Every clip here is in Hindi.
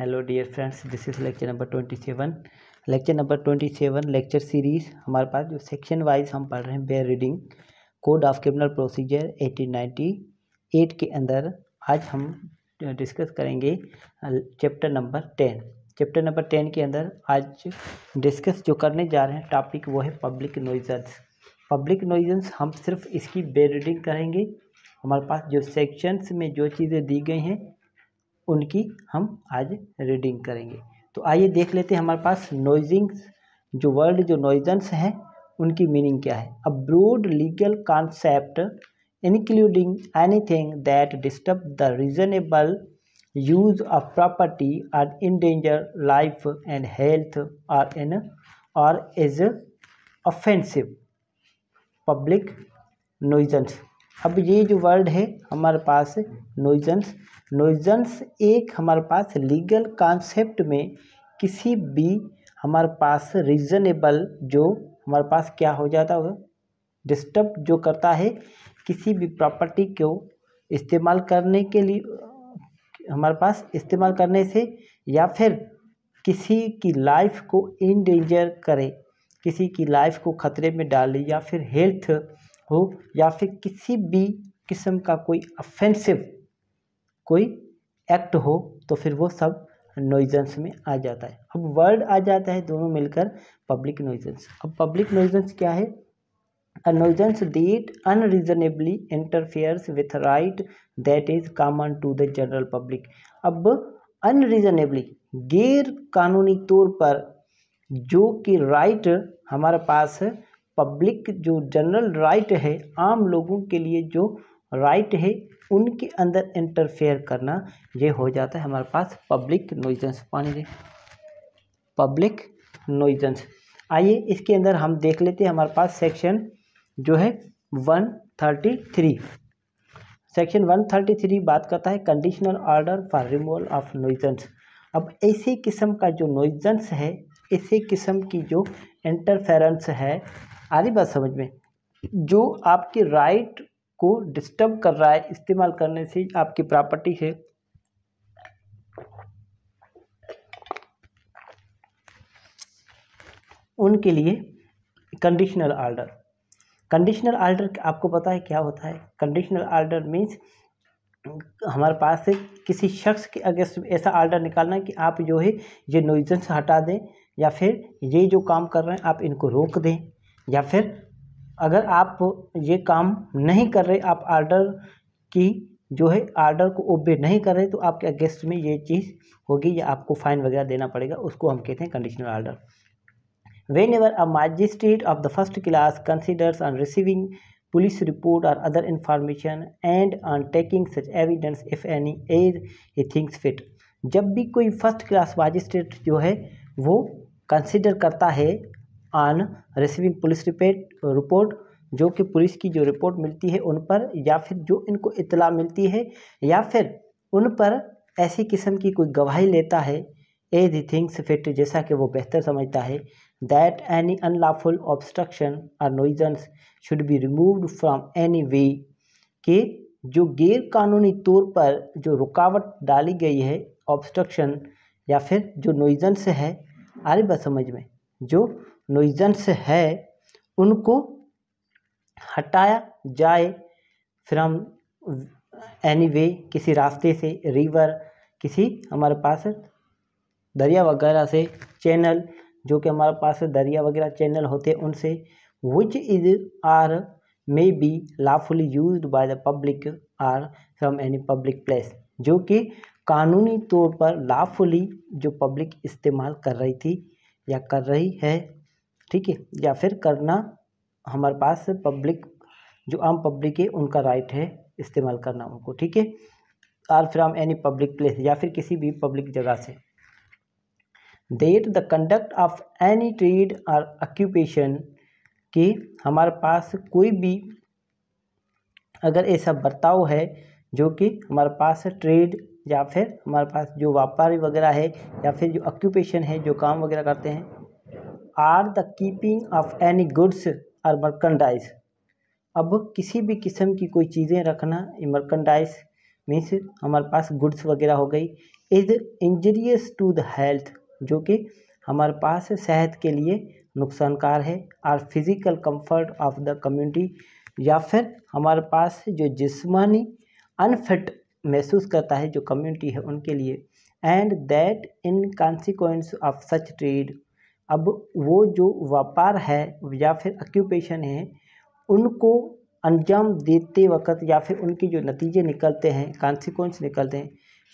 hello dear friends this is lecture number twenty seven lecture number twenty seven lecture series हमारे पास जो सेक्शन वाइज हम पढ़ रहे हैं bare reading code of criminal procedure eighteen ninety eight के अंदर आज हम डिस्कस करेंगे chapter number ten chapter number ten के अंदर आज डिस्कस जो करने जा रहे हैं टॉपिक वो है पब्लिक नोइजेंस पब्लिक नोइजेंस हम सिर्फ इसकी बेयर रीडिंग करेंगे हमारे पास जो सेक्शंस में जो चीज़ें दी गई हैं उनकी हम आज रीडिंग करेंगे तो आइए देख लेते हैं हमारे पास नोइजिंग्स जो वर्ड जो नोइजन्स हैं उनकी मीनिंग क्या है a broad legal concept including anything that disturb the reasonable use of property or endanger life and health or in और इज ऑफेंसिव पब्लिक नोइजन्स अब ये जो वर्ड है हमारे पास नोइजन्स नोइजन्स एक हमारे पास लीगल कॉन्सेप्ट में किसी भी हमारे पास रीज़नेबल जो हमारे पास क्या हो जाता है डिस्टर्ब जो करता है किसी भी प्रॉपर्टी को इस्तेमाल करने के लिए हमारे पास इस्तेमाल करने से या फिर किसी की लाइफ को इनडेंजर करे किसी की लाइफ को ख़तरे में डाले या फिर हेल्थ हो या फिर किसी भी किस्म का कोई अफेंसिव कोई एक्ट हो तो फिर वो सब नोइजेंस में आ जाता है अब वर्ड आ जाता है दोनों मिलकर पब्लिक नोइजेंस अब पब्लिक नोइजेंस क्या है a nuisance that unreasonably interferes with right that is common to the general public अब unreasonably गैर कानूनी तौर पर जो कि राइट हमारे पास है पब्लिक जो जनरल राइट है आम लोगों के लिए जो राइट है उनके अंदर इंटरफेयर करना ये हो जाता है हमारे पास पब्लिक नोइजेंस पानी दे पब्लिक नोइजेंस आइए इसके अंदर हम देख लेते हैं हमारे पास सेक्शन जो है one thirty three section one thirty three बात करता है conditional order for removal of nuisance अब ऐसे किस्म का जो नोइजेंस है ऐसे किस्म की जो इंटरफेरेंस है आ रही बात समझ में जो आपकी राइट को डिस्टर्ब कर रहा है इस्तेमाल करने से आपकी प्रॉपर्टी है उनके लिए कंडीशनल आर्डर कंडीशनल आर्डर आपको पता है क्या होता है कंडीशनल आर्डर मीन्स हमारे पास से किसी शख्स के अगेंस्ट ऐसा आर्डर निकालना कि आप जो है ये नोइजेंस हटा दें या फिर ये जो काम कर रहे हैं आप इनको रोक दें या फिर अगर आप ये काम नहीं कर रहे आप आर्डर की जो है आर्डर को ओबे नहीं कर रहे तो आपके अगेंस्ट में ये चीज़ होगी या आपको फाइन वगैरह देना पड़ेगा उसको हम कहते हैं conditional order whenever a magistrate of the first class considers on receiving police report और other information and on taking such evidence if any as he thinks fit जब भी कोई फर्स्ट क्लास मैजिस्ट्रेट जो है वो कंसिडर करता है on receiving police report report जो कि पुलिस की जो रिपोर्ट मिलती है उन पर या फिर जो इनको इतला मिलती है या फिर उन पर ऐसी किस्म की कोई गवाही लेता है ए दी थिंग्स फिट जैसा कि वो बेहतर समझता है दैट एनी अनलाफुल ऑब्स्ट्रक्शन और nuisance should be removed from any way कि जो गैर कानूनी तौर पर जो रुकावट डाली गई है ऑब्स्ट्रक्शन या फिर जो नोइजन्स है आ रही समझ में जो नोइजेंस है उनको हटाया जाए फ्रॉम एनी वे किसी रास्ते से रिवर किसी हमारे पास दरिया वगैरह से चैनल जो कि हमारे पास दरिया वगैरह चैनल होते हैं उनसे which is or may be lawfully used by the public or from any public place जो कि कानूनी तौर पर लाफुली जो पब्लिक इस्तेमाल कर रही थी या कर रही है ठीक है या फिर करना हमारे पास पब्लिक जो आम पब्लिक है उनका राइट है इस्तेमाल करना उनको ठीक है or from any public place या फिर किसी भी पब्लिक जगह से there the conduct of any trade और ऑक्यूपेशन कि हमारे पास कोई भी अगर ऐसा बर्ताव है जो कि हमारे पास ट्रेड या फिर हमारे पास जो व्यापारी वगैरह है या फिर जो ऑक्यूपेशन है जो काम वगैरह करते हैं or the keeping of any goods और मर्कनडाइज अब किसी भी किस्म की कोई चीज़ें रखना मर्कनडाइज मीन्स हमारे पास गुड्स वगैरह हो गई is injurious to the health जो कि हमारे पास सेहत के लिए नुकसानकार है और physical comfort of the community या फिर हमारे पास जो जिस्मानी अनफिट महसूस करता है जो कम्युनिटी है उनके लिए and that in consequence of such trade अब वो जो व्यापार है या फिर ऑक्यूपेशन है उनको अंजाम देते वक्त या फिर उनके जो नतीजे निकलते हैं कॉन्सिक्वेंस निकलते हैं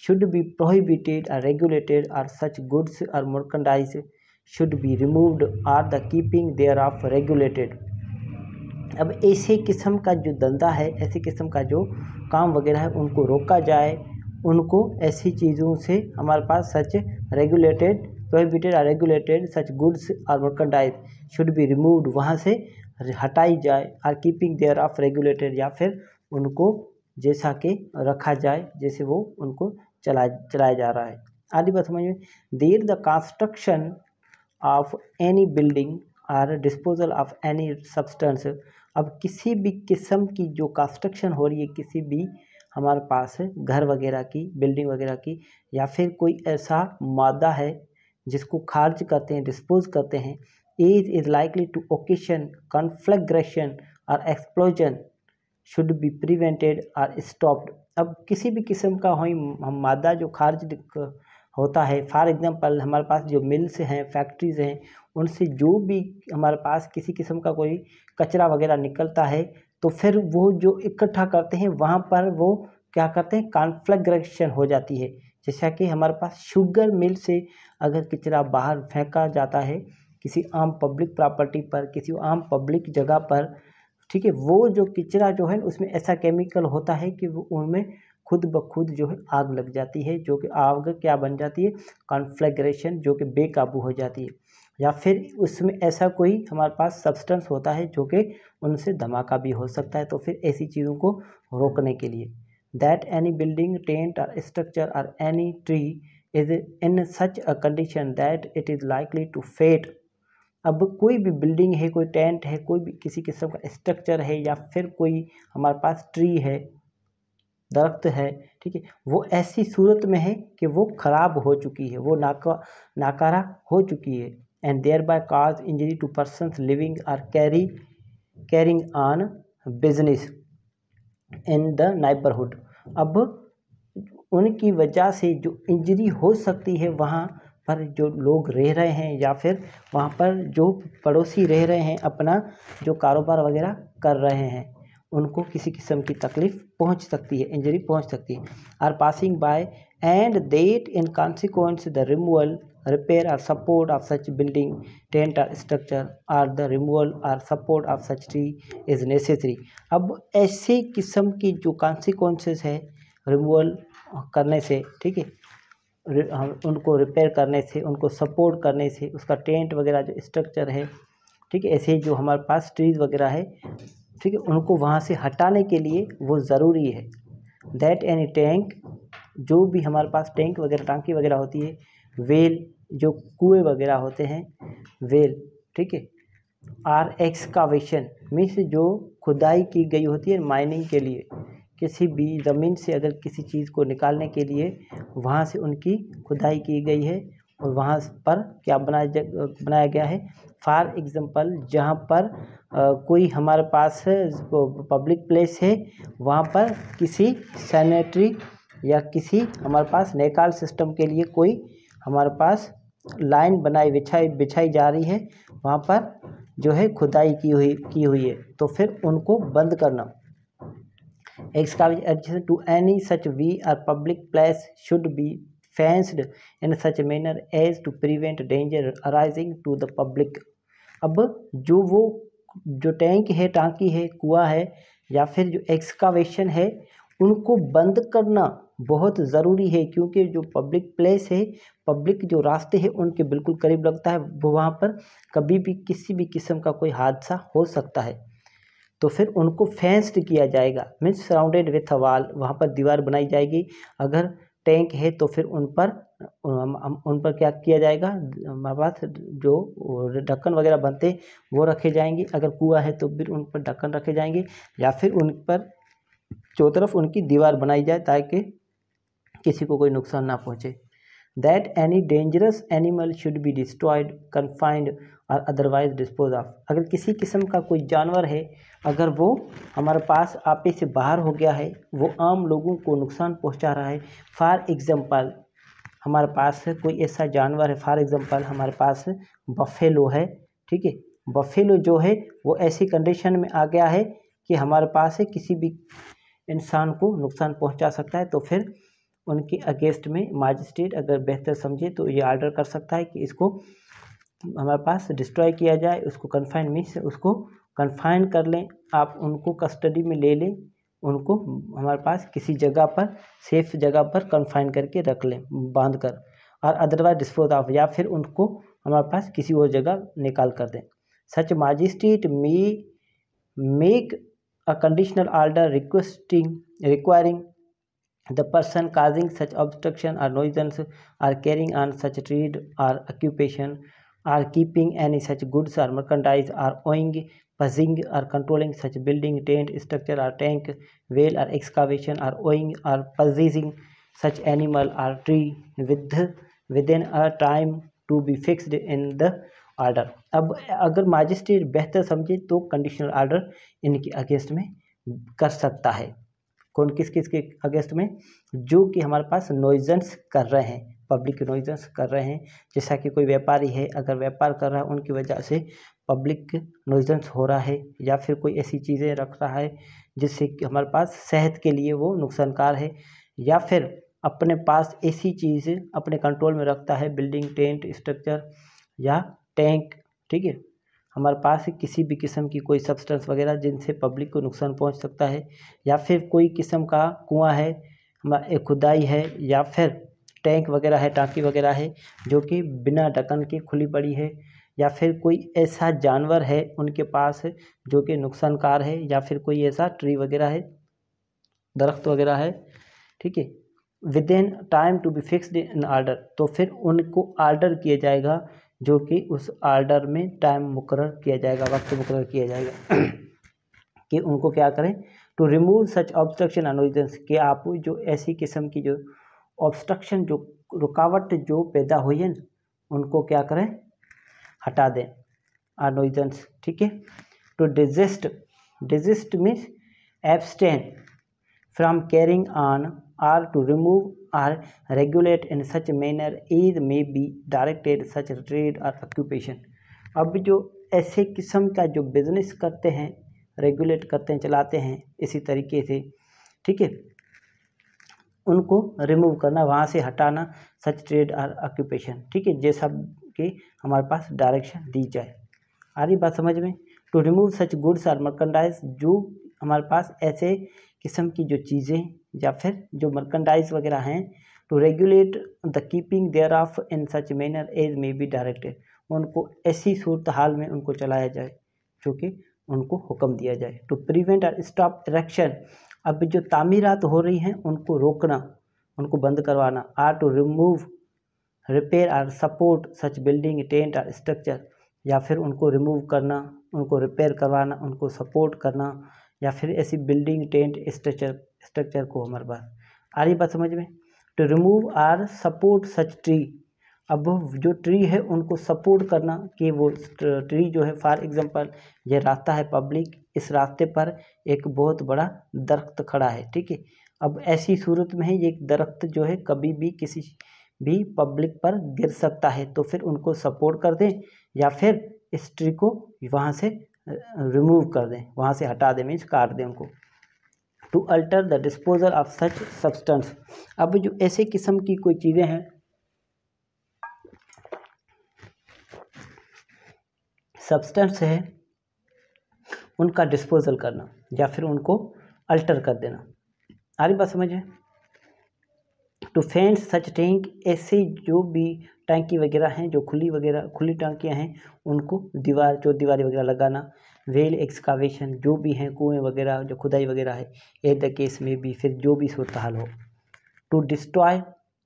शुड बी प्रोहिबिटेड और रेगुलेटेड और सच गुड्स और merchandise should be removed or the keeping thereof regulated अब ऐसे किस्म का जो धंधा है ऐसे किस्म का जो काम वगैरह है उनको रोका जाए उनको ऐसी चीज़ों से हमारे पास such regulated prohibited or regulated such goods or merchandise should be removed वहाँ से हटाई जाए or keeping thereof regulated या फिर उनको जैसा के रखा जाए जैसे वो उनको चला चलाया जा रहा है आदि बात समझ में there the construction of any building or disposal of any substance अब किसी भी किस्म की जो कंस्ट्रक्शन हो रही है किसी भी हमारे पास घर वगैरह की बिल्डिंग वगैरह की या फिर कोई ऐसा मादा है जिसको खार्ज करते हैं डिस्पोज करते हैं as is likely to occasion conflagration और एक्सप्लोजन शुड बी प्रिवेंटेड और स्टॉप्ड अब किसी भी किस्म का हो हम मादा जो खार्ज होता है फॉर एग्ज़ाम्पल हमारे पास जो मिल्स हैं फैक्ट्रीज़ हैं उनसे जो भी हमारे पास किसी किस्म का कोई कचरा वगैरह निकलता है तो फिर वो जो इकट्ठा करते हैं वहाँ पर वो क्या करते हैं कॉन्फ्लग्रेशन हो जाती है जैसा कि हमारे पास शुगर मिल से अगर कचरा बाहर फेंका जाता है किसी आम पब्लिक प्रॉपर्टी पर किसी आम पब्लिक जगह पर ठीक है वो जो कचरा जो है उसमें ऐसा केमिकल होता है कि वो उनमें खुद ब खुद जो है आग लग जाती है जो कि आग क्या बन जाती है कॉन्फ्लेग्रेशन जो कि बेकाबू हो जाती है या फिर उसमें ऐसा कोई हमारे पास सब्सटेंस होता है जो कि उनसे धमाका भी हो सकता है तो फिर ऐसी चीज़ों को रोकने के लिए दैट एनी बिल्डिंग टेंट और स्ट्रक्चर और any tree is in such a condition that it is likely to fall अब कोई भी बिल्डिंग है कोई टेंट है कोई भी किसी किस्म का स्ट्रक्चर है या फिर कोई हमारे पास ट्री है दरख्त है ठीक है वो ऐसी सूरत में है कि वो ख़राब हो चुकी है वो नाका नाकारा हो चुकी है and thereby cause injury to person living or carry carrying on business in the neighbourhood अब उनकी वजह से जो इंजरी हो सकती है वहाँ पर जो लोग रह रहे हैं या फिर वहाँ पर जो पड़ोसी रह रहे हैं अपना जो कारोबार वगैरह कर रहे हैं उनको किसी किस्म की तकलीफ़ पहुँच सकती है इंजरी पहुँच सकती है or passing by and that in consequence the removal repair or support of such building tent or structure or the removal or support of such tree is necessary अब ऐसे किस्म की जो कॉन्सिक्वेंसेस है रिमूवल करने से ठीक है हम उनको रिपेयर करने से उनको सपोर्ट करने से उसका टेंट वगैरह जो स्ट्रक्चर है ठीक है ऐसे ही जो हमारे पास ट्रीज़ वगैरह है ठीक है उनको वहाँ से हटाने के लिए वो ज़रूरी है दैट एनी टैंक जो भी हमारे पास टैंक वगैरह टांकी वगैरह होती है वेल जो कुएँ वगैरह होते हैं वेल ठीक है आर एक्सकावेशन मीन्स जो खुदाई की गई होती है माइनिंग के लिए किसी भी ज़मीन से अगर किसी चीज़ को निकालने के लिए वहाँ से उनकी खुदाई की गई है और वहाँ पर क्या बनाया बनाया गया है फॉर एग्ज़ाम्पल जहाँ पर आ, कोई हमारे पास पब्लिक प्लेस है वहाँ पर किसी सैनिटरी या किसी हमारे पास नेकाल सिस्टम के लिए कोई हमारे पास लाइन बनाई बिछाई बिछाई जा रही है वहाँ पर जो है खुदाई की हुई की हुई है तो फिर उनको बंद करना एक्स का to any such way or public place should be fenced in such manner as to prevent danger arising to the public अब जो वो जो टैंक है टांकी है कुआ है या फिर जो एक्सकावेशन है उनको बंद करना बहुत ज़रूरी है क्योंकि जो पब्लिक प्लेस है पब्लिक जो रास्ते हैं उनके बिल्कुल करीब लगता है वो वहाँ पर कभी भी किसी भी किस्म का कोई हादसा हो सकता है तो फिर उनको फेंस्ड किया जाएगा मीन्स सराउंडेड विथ अ वाल वहाँ पर दीवार बनाई जाएगी अगर टैंक है तो फिर उन पर उन पर क्या किया जाएगा हमारे पास जो ढक्कन वगैरह बनते वो रखे जाएंगे अगर कुआ है तो फिर उन पर ढक्कन रखे जाएंगे या फिर उन पर चौ तरफ उनकी दीवार बनाई जाए ताकि किसी को कोई नुकसान ना पहुँचे that any dangerous animal should be destroyed confined और अदरवाइज डिस्पोज ऑफ अगर किसी किस्म का कोई जानवर है अगर वो हमारे पास आपे से बाहर हो गया है वो आम लोगों को नुकसान पहुंचा रहा है फॉर एग्ज़ाम्पल हमारे पास कोई ऐसा जानवर है फॉर एग्ज़ाम्पल हमारे पास बफेलो है ठीक है बफेलो जो है वो ऐसी कंडीशन में आ गया है कि हमारे पास किसी भी इंसान को नुकसान पहुंचा सकता है तो फिर उनके अगेंस्ट में मजिस्ट्रेट अगर बेहतर समझे तो ये आर्डर कर सकता है कि इसको हमारे पास डिस्ट्रॉय किया जाए उसको कन्फाइन मीन्स उसको कन्फाइन कर लें आप उनको कस्टडी में ले लें उनको हमारे पास किसी जगह पर सेफ जगह पर कन्फाइन करके रख लें बांध कर और अदरवाइज डिस्पोज ऑफ या फिर उनको हमारे पास किसी और जगह निकाल कर दें such magistrate may make a conditional order requesting requiring the person causing such obstruction or nuisance or carrying on such trade or occupation or keeping any such goods or merchandise or owing Puzzing or controlling such building, tent, structure or tank, well or excavation or owing or possessing such animal or tree with within a time to be fixed in the order अब अगर मजिस्ट्रेट बेहतर समझे तो कंडीशनल आर्डर इनके अगेंस्ट में कर सकता है कौन किस किस के अगेंस्ट में जो कि हमारे पास नोइजेंस कर रहे हैं पब्लिक नोइजेंस कर रहे हैं जैसा कि कोई व्यापारी है अगर व्यापार कर रहा है उनकी वजह से पब्लिक नोइजेंस हो रहा है या फिर कोई ऐसी चीज़ें रख रहा है जिससे कि हमारे पास सेहत के लिए वो नुकसानकार है या फिर अपने पास ऐसी चीज़ अपने कंट्रोल में रखता है बिल्डिंग टेंट स्ट्रक्चर या टैंक ठीक है हमारे पास किसी भी किस्म की कोई सब्सटेंस वगैरह जिनसे पब्लिक को नुकसान पहुंच सकता है या फिर कोई किस्म का कुआं है खुदाई है या फिर टैंक वगैरह है टाँकी वगैरह है जो कि बिना ढक्कन के खुली पड़ी है या फिर कोई ऐसा जानवर है उनके पास जो कि नुकसानकार है या फिर कोई ऐसा ट्री वगैरह है दरख्त वगैरह है ठीक है within time to be fixed in order तो फिर उनको आर्डर किया जाएगा जो कि उस आर्डर में टाइम मुकर किया जाएगा वक्त मुकर किया जाएगा कि उनको क्या करें to remove such obstruction a nuisance कि आप जो ऐसी किस्म की जो ऑब्स्ट्रक्शन जो रुकावट जो पैदा हुई है उनको क्या करें हटा दें आर ठीक है to desist desist means abstain from carrying on or to remove or regulate in such manner is may be directed such trade और ऑक्यूपेशन अब जो ऐसे किस्म का जो बिजनेस करते हैं रेगुलेट करते हैं चलाते हैं इसी तरीके से ठीक है उनको रिमूव करना वहाँ से हटाना सच ट्रेड और ऑक्यूपेशन ठीक है जैसा के हमारे पास डायरेक्शन दी जाए आ रही बात समझ में to remove such goods or merchandise जो हमारे पास ऐसे किस्म की जो चीज़ें या फिर जो मर्कनडाइज वगैरह हैं to regulate the keeping thereof in such manner as may be directed उनको ऐसी सूरत हाल में उनको चलाया जाए जो कि उनको हुक्म दिया जाए टू प्रिवेंट और स्टॉप इरेक्शन अब जो तामीरात हो रही हैं उनको रोकना उनको बंद करवाना आर टू रिमूव रिपेयर और सपोर्ट सच बिल्डिंग टेंट और स्ट्रक्चर या फिर उनको रिमूव करना उनको रिपेयर करवाना उनको सपोर्ट करना या फिर ऐसी बिल्डिंग टेंट स्ट्रक्चर स्ट्रक्चर को हमारे पास आ रही बात समझ में टू तो remove or support such tree अब जो ट्री है उनको सपोर्ट करना कि वो ट्री जो है फॉर एग्जांपल ये रास्ता है पब्लिक इस रास्ते पर एक बहुत बड़ा दरख्त खड़ा है ठीक है अब ऐसी सूरत में है ये दरख्त जो है कभी भी किसी भी पब्लिक पर गिर सकता है तो फिर उनको सपोर्ट कर दें या फिर इस ट्री को वहाँ से रिमूव कर दें वहाँ से हटा दें मीन्स काट दें उनको to alter the disposal of such substance अब जो ऐसे किस्म की कोई चीज़ें हैं सब्सटेंस है उनका डिस्पोजल करना या फिर उनको अल्टर कर देना आ रही बात समझ है टू फेंस सच टैंक ऐसे जो भी टैंकी वगैरह हैं जो खुली वगैरह खुली टैंकियाँ हैं उनको दीवार जो दीवारें वगैरह लगाना वेल एक्सकावेशन जो भी हैं कुएँ वगैरह जो खुदाई वगैरह है ए द केस में भी फिर जो भी सूरत हाल हो to destroy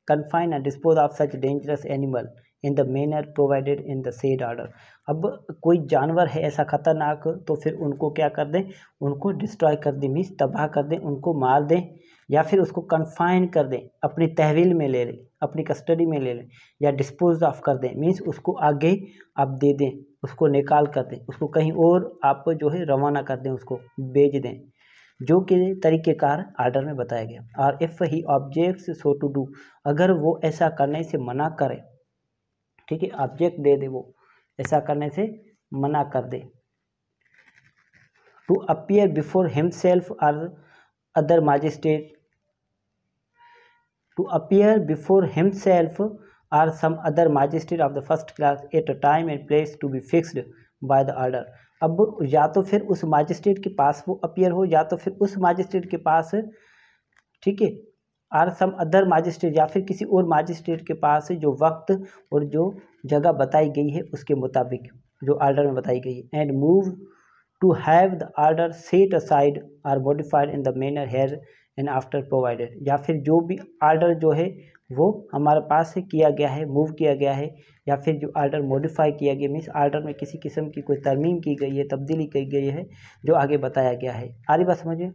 confine and dispose of such dangerous animal in the manner provided in the said order अब कोई जानवर है ऐसा खतरनाक तो फिर उनको क्या कर दें उनको डिस्ट्रॉय कर दें मीन्स तबाह कर दें उनको मार दें या फिर उसको कन्फाइन कर दें अपनी तहवील में ले लें अपनी कस्टडी में ले लें या डिस्पोज ऑफ कर दें मीन्स उसको आगे आप दे दें उसको निकाल कर दें उसको कहीं और आप जो है रवाना कर दें उसको बेच दें जो कि तरीक़ेकार आर्डर में बताया गया और if he objects so to do अगर वो ऐसा करने से मना करे ठीक है ऑब्जेक्ट दे दे वो ऐसा करने से मना कर दे टू अपियर बिफोर हिमसेल्फ और other magistrate to appear before himself or some other magistrate of the first class at a time and place to be fixed by the order अब या तो फिर उस माजिस्ट्रेट के पास वो अपियर हो या तो फिर उस मजिस्ट्रेट के पास ठीक है आर सम अदर माजिस्ट्रेट या फिर किसी और माजिस्ट्रेट के पास जो वक्त और जो जगह बताई गई है उसके मुताबिक जो आर्डर में बताई गई है and move to have the order set aside or modified in the manner hereinafter provided या फिर जो भी आर्डर जो है वो हमारे पास किया गया है मूव किया गया है या फिर जो आर्डर मॉडिफाई किया गया मीन्स आर्डर में किसी किस्म की कोई तरमीम की गई है तब्दीली की गई है जो आगे बताया गया है रही बात समझिए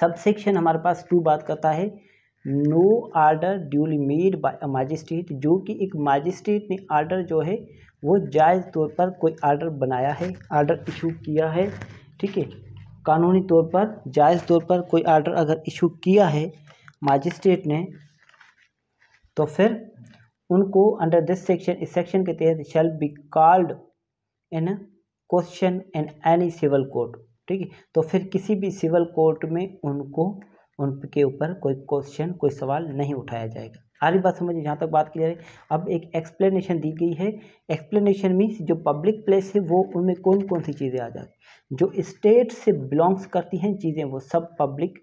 सब सेक्शन हमारे पास टू बात करता है no order duly made by magistrate जो कि एक माजिस्ट्रेट ने आर्डर जो है वो जायज़ तौर पर कोई आर्डर बनाया है आर्डर इशू किया है ठीक है कानूनी तौर पर जायज़ तौर पर कोई आर्डर अगर इशू किया है माजिस्ट्रेट ने तो फिर उनको अंडर दिस सेक्शन इस सेक्शन के तहत shall be called in question in any civil court ठीक है तो फिर किसी भी सिविल कोर्ट में उनको उनके ऊपर कोई क्वेश्चन कोई सवाल नहीं उठाया जाएगा सारी बात समझिए जहाँ तक बात रही है अब एक एक्सप्लेनेशन दी गई है एक्सप्लेनेशन मीन्स जो पब्लिक प्लेस है वो उनमें कौन कौन सी चीज़ें आ जाती जो स्टेट से बिलोंग्स करती हैं चीज़ें वो सब पब्लिक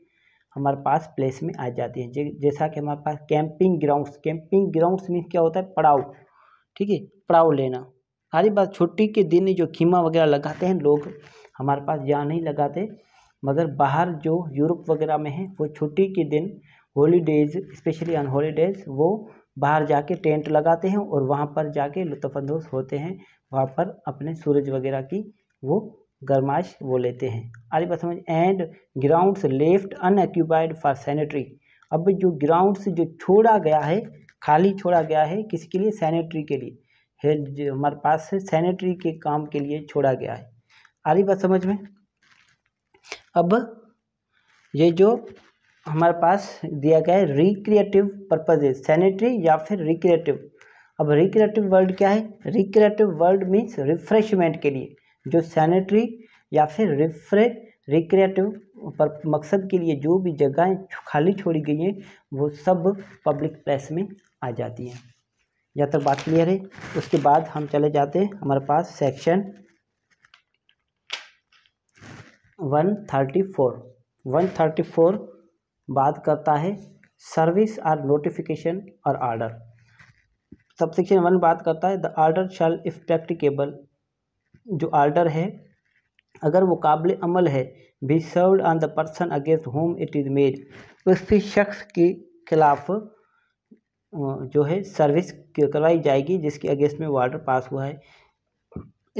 हमारे पास प्लेस में आ जाती हैं जैसा कि हमारे पास camping grounds camping grounds means क्या होता है पड़ाव ठीक है पड़ाव लेना सारी बात छुट्टी के दिन जो खीमा वगैरह लगाते हैं लोग हमारे पास यहाँ नहीं लगाते मगर बाहर जो यूरोप वगैरह में है वो छुट्टी के दिन हॉलीडेज स्पेशली ऑन हॉलीडेज वो बाहर जाके टेंट लगाते हैं और वहाँ पर जाके लुत्फानंदोज होते हैं वहाँ पर अपने सूरज वगैरह की वो गरमाइश वो लेते हैं आगे बात समझ and grounds left unoccupied for sanitary अब जो ग्राउंड्स जो छोड़ा गया है खाली छोड़ा गया है किसके लिए सैनिटरी के लिए हमारे पास सैनिटरी के काम के लिए छोड़ा गया है आगे बात समझ में अब ये जो हमारे पास दिया गया है रिक्रिएटिव पर्पजेज सैनिटरी या फिर रिक्रिएटिव अब रिक्रिएटिव वर्ल्ड क्या है रिक्रिएटिव वर्ल्ड मीन्स रिफ्रेशमेंट के लिए जो सैनिटरी या फिर रिफ्रे रिक्रिएटिव पर मकसद के लिए जो भी जगहें खाली छोड़ी गई हैं वो सब पब्लिक प्लेस में आ जाती हैं जहाँ तक तो बात क्लियर है उसके बाद हम चले जाते हैं हमारे पास section one thirty four one thirty four बात करता है सर्विस आर नोटिफिकेशन और आर्डर सब सेक्शन वन बात करता है the order shall if practicable जो आर्डर है अगर वो काबिल अमल है be served on the person against whom it is made उसी शख्स के खिलाफ जो है सर्विस करवाई जाएगी जिसके अगेंस्ट में वो आर्डर पास हुआ है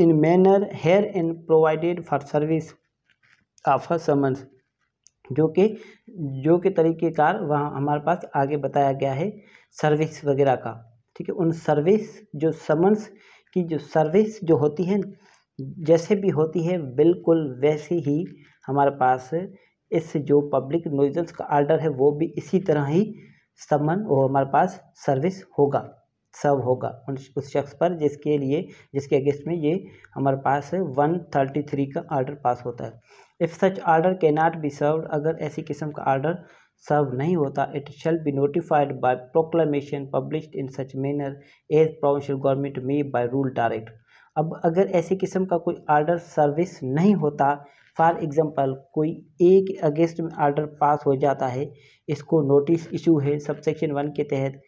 in manner herein provided for service आफा समझ जो कि जो के तरीक़ेकार वहाँ हमारे पास आगे बताया गया है सर्विस वगैरह का ठीक है उन सर्विस जो समन्स की जो सर्विस जो होती है जैसे भी होती है बिल्कुल वैसे ही हमारे पास इस जो पब्लिक नोइजेंस का आर्डर है वो भी इसी तरह ही समन वो हमारे पास सर्विस होगा सर्व होगा उस शख्स पर जिसके लिए जिसके अगेंस्ट में ये हमारे पास वन थर्टी थ्री का आर्डर पास होता है if such order can not be served अगर ऐसी किस्म का आर्डर सर्व नहीं होता it shall be notified by proclamation published in such manner as provincial government may by rule direct अब अगर ऐसी किस्म का कोई आर्डर सर्विस नहीं होता फॉर एग्ज़ाम्पल कोई एक अगेंस्ट में आर्डर पास हो जाता है इसको नोटिस इशू है सबसेक्शन वन के तहत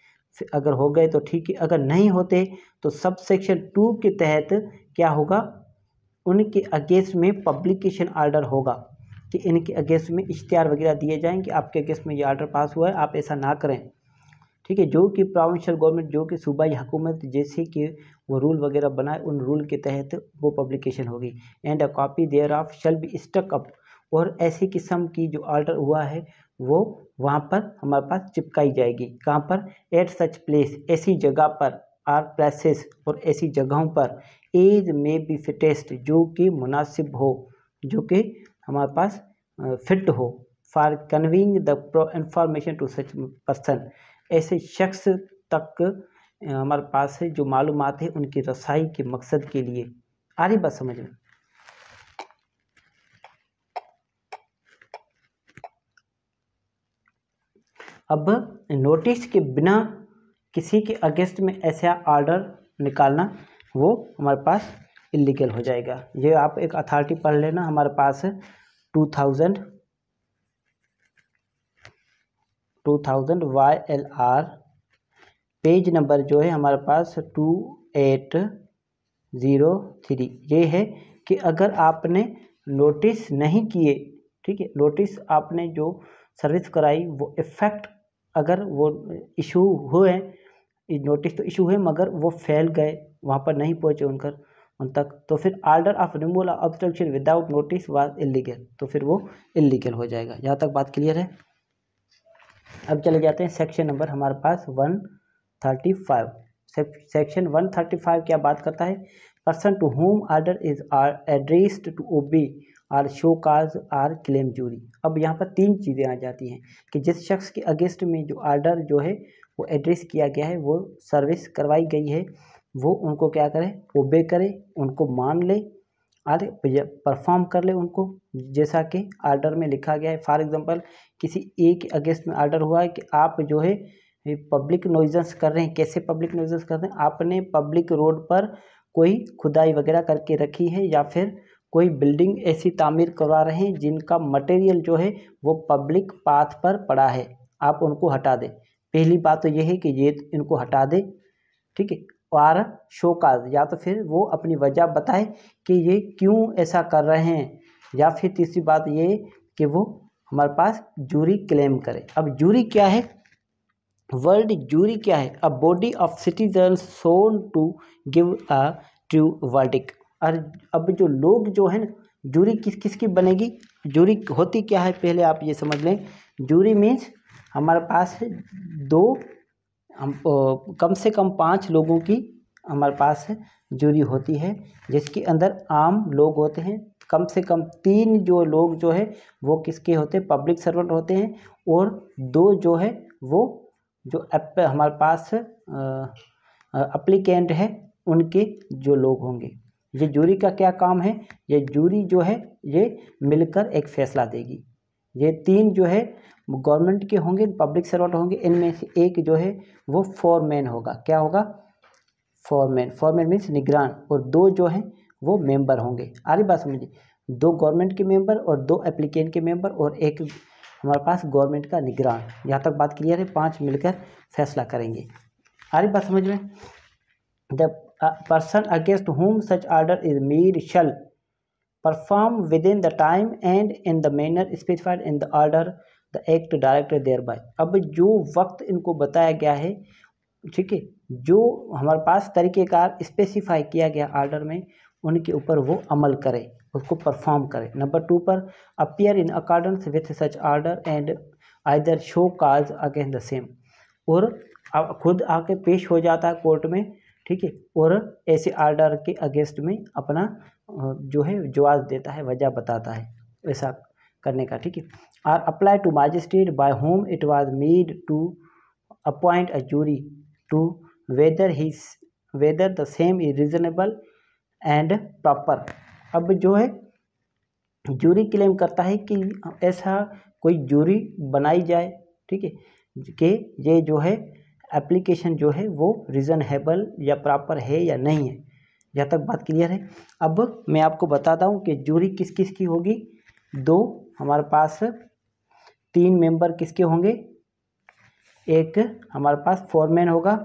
अगर हो गए तो ठीक है अगर नहीं होते तो सब सेक्शन टू के तहत क्या होगा उनके अगेंस्ट में पब्लिकेशन आर्डर होगा कि इनके अगेंस्ट में इश्तहार वगैरह दिए जाएँ कि आपके अगेंस्ट में ये आर्डर पास हुआ है आप ऐसा ना करें ठीक है जो कि प्रोविंशियल गवर्नमेंट जो कि सूबाई हुकूमत जैसे कि वो रूल वगैरह बनाए उन रूल के तहत वो पब्लिकेशन होगी and a copy thereof shall be stuck up और ऐसी किस्म की जो आर्डर हुआ है वो वहाँ पर हमारे पास चिपकाई जाएगी कहाँ पर एट सच प्लेस ऐसी जगह पर आर प्लेसेस और ऐसी जगहों पर एज मे बी फिटेस्ट जो कि मुनासिब हो जो कि हमारे पास फिट हो for conveying the information to such person ऐसे शख्स तक हमारे पास है जो मालूम है उनकी रसाई के मकसद के लिए आ रही बात समझ में अब नोटिस के बिना किसी के अगेंस्ट में ऐसा आर्डर निकालना वो हमारे पास इलीगल हो जाएगा ये आप एक अथॉरिटी पढ़ लेना हमारे पास two thousand two thousand Y L R page number जो है हमारे पास टू एट ज़ीरो थ्री ये है कि अगर आपने नोटिस नहीं किए ठीक है नोटिस आपने जो सर्विस कराई वो इफ़ेक्ट अगर वो इशू हुए नोटिस तो इशू हुए मगर वो फैल गए वहाँ पर नहीं पहुँचे उनकर उन तक तो फिर order of removal obstruction without notice was illegal तो फिर वो इलीगल हो जाएगा यहाँ तक बात क्लियर है अब चले जाते हैं सेक्शन नंबर हमारे पास one thirty five section one thirty five क्या बात करता है person to whom order is addressed to obey or show cause or claim jury अब यहाँ पर तीन चीज़ें आ जाती हैं कि जिस शख्स के अगेंस्ट में जो आर्डर जो है वो एड्रेस किया गया है वो सर्विस करवाई गई है वो उनको क्या करें ओबे करें उनको मान ले और परफॉर्म कर ले उनको जैसा कि आर्डर में लिखा गया है फॉर एग्जांपल किसी एक अगेंस्ट में आर्डर हुआ है कि आप जो है पब्लिक नोइजेंस कर रहे हैं कैसे पब्लिक नोइजेंस कर रहे हैं आपने पब्लिक रोड पर कोई खुदाई वगैरह करके रखी है या फिर कोई बिल्डिंग ऐसी तामीर करवा रहे हैं जिनका मटेरियल जो है वो पब्लिक पाथ पर पड़ा है आप उनको हटा दें पहली बात तो ये है कि ये इनको हटा दें ठीक है और शो का या तो फिर वो अपनी वजह बताए कि ये क्यों ऐसा कर रहे हैं या फिर तीसरी बात ये कि वो हमारे पास जूरी क्लेम करे अब जूरी क्या है वर्ल्ड जूरी क्या है a body of citizen sworn to give a true verdict और अब जो लोग जो है ना जूरी किस किस की बनेगी जूरी होती क्या है पहले आप ये समझ लें जूरी मीन्स हमारे पास है दो हम कम से कम पाँच लोगों की हमारे पास है जूरी होती है जिसके अंदर आम लोग होते हैं कम से कम तीन जो लोग जो है वो किसके होते हैं पब्लिक सर्वेंट होते हैं और दो जो है वो जो एप हमारे पास अप्लीकेंट है उनके जो लोग होंगे ये जूरी का क्या काम है ये जूरी जो है ये मिलकर एक फैसला देगी ये तीन जो है गवर्नमेंट के होंगे पब्लिक सर्वेंट होंगे इनमें से एक जो है वो फोरमैन होगा क्या होगा फॉरमैन फॉरमैन मीन्स निगरान और दो जो हैं वो मेंबर होंगे आगे बात समझिए दो गवर्नमेंट के मेंबर और दो एप्लीकेंट के मेंबर और एक हमारे पास गवर्नमेंट का निगरान यहाँ तक बात क्लियर है पाँच मिलकर फैसला करेंगे रही बात समझ में the person against whom such order is made shall perform within the time and in the manner specified in the order the act act thereby अब जो वक्त इनको बताया गया है ठीक है जो हमारे पास तरीक़ेकार स्पेसिफाई किया गया आर्डर में उनके ऊपर वो अमल करें उसको परफॉर्म करें नंबर टू पर appear in accordance with such order and either show cause against the same और खुद आके पेश हो जाता है कोर्ट में ठीक है और ऐसे आर्डर के अगेंस्ट में अपना जो है जवाब देता है वजह बताता है ऐसा करने का ठीक है or apply to magistrate by whom it was made to appoint a jury to whether he whether the same is reasonable and proper अब जो है जूरी क्लेम करता है कि ऐसा कोई जूरी बनाई जाए ठीक है कि ये जो है एप्लीकेशन जो है वो रीज़नहेबल या प्रॉपर है या नहीं है यहाँ तक बात क्लियर है अब मैं आपको बताता हूँ कि जूरी किस किस की होगी दो हमारे पास तीन मेंबर किसके होंगे एक हमारे पास फोरमैन होगा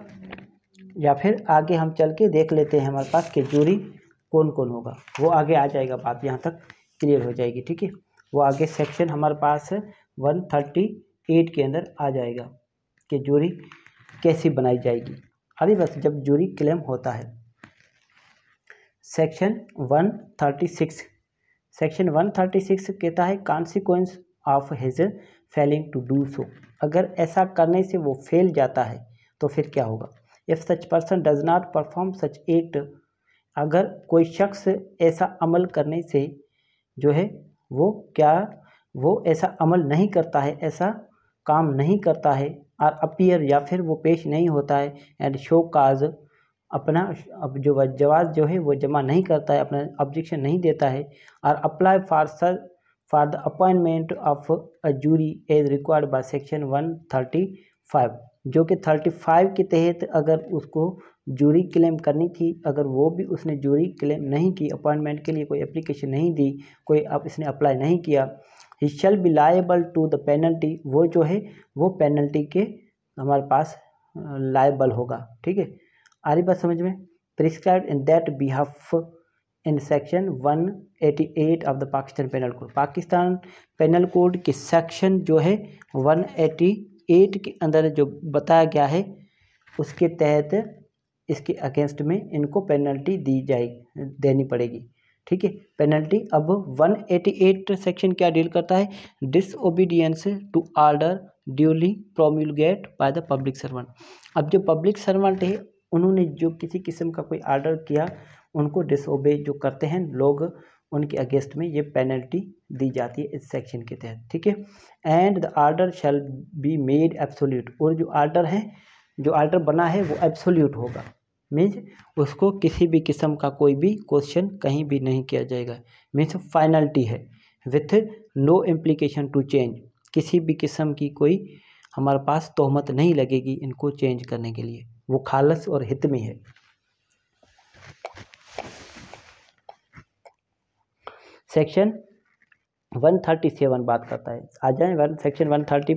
या फिर आगे हम चल के देख लेते हैं हमारे पास कि जूरी कौन कौन होगा वो आगे आ जाएगा बात यहाँ तक क्लियर हो जाएगी ठीक है वो आगे सेक्शन हमारे पास वन थर्टी एट के अंदर आ जाएगा कि जूरी कैसे बनाई जाएगी आदि बस जब जूरी क्लेम होता है सेक्शन 136 सेक्शन 136 कहता है consequence of his failing to do so अगर ऐसा करने से वो फेल जाता है तो फिर क्या होगा if such person does not perform such act अगर कोई शख्स ऐसा अमल करने से जो है वो क्या वो ऐसा अमल नहीं करता है ऐसा काम नहीं करता है आर अपीयर या फिर वो पेश नहीं होता है एंड शो काज अपना अब जो जवाब जो है वो जमा नहीं करता है अपना ऑब्जेक्शन नहीं देता है और apply for sir for the appointment of a jury as required by section one thirty five जो कि थर्टी फाइव के तहत अगर उसको जूरी क्लेम करनी थी अगर वो भी उसने जूरी क्लेम नहीं की अपॉइंटमेंट के लिए कोई एप्लीकेशन नहीं दी कोई अब इसने अप्लाई नहीं किया he shall be liable to the penalty वो जो है वो पेनल्टी के हमारे पास लाइबल होगा ठीक है आ रही बात समझ में prescribe in that behalf in section 188 of the Pakistan penal code Pakistan penal code के सेक्शन जो है 188 के अंदर जो बताया गया है उसके तहत इसके अगेंस्ट में इनको पेनल्टी दी जाए देनी पड़ेगी ठीक है पेनल्टी अब 188 सेक्शन क्या डील करता है disobedience to order duly promulgate by the public servant अब जो पब्लिक सर्वेंट है उन्होंने जो किसी किस्म का कोई आर्डर किया उनको डिसओबे जो करते हैं लोग उनके अगेंस्ट में ये पेनल्टी दी जाती है इस सेक्शन के तहत ठीक है and the order shall be made absolute और जो आर्डर है जो आर्डर बना है वो एब्सोल्यूट होगा मीन्स उसको किसी भी किस्म का कोई भी क्वेश्चन कहीं भी नहीं किया जाएगा मीन्स फाइनल्टी है with no implication to change किसी भी किस्म की कोई हमारे पास तोहमत नहीं लगेगी इनको चेंज करने के लिए वो खालस और हित में है सेक्शन 137 बात करता है आ जाए वन सेक्शन 130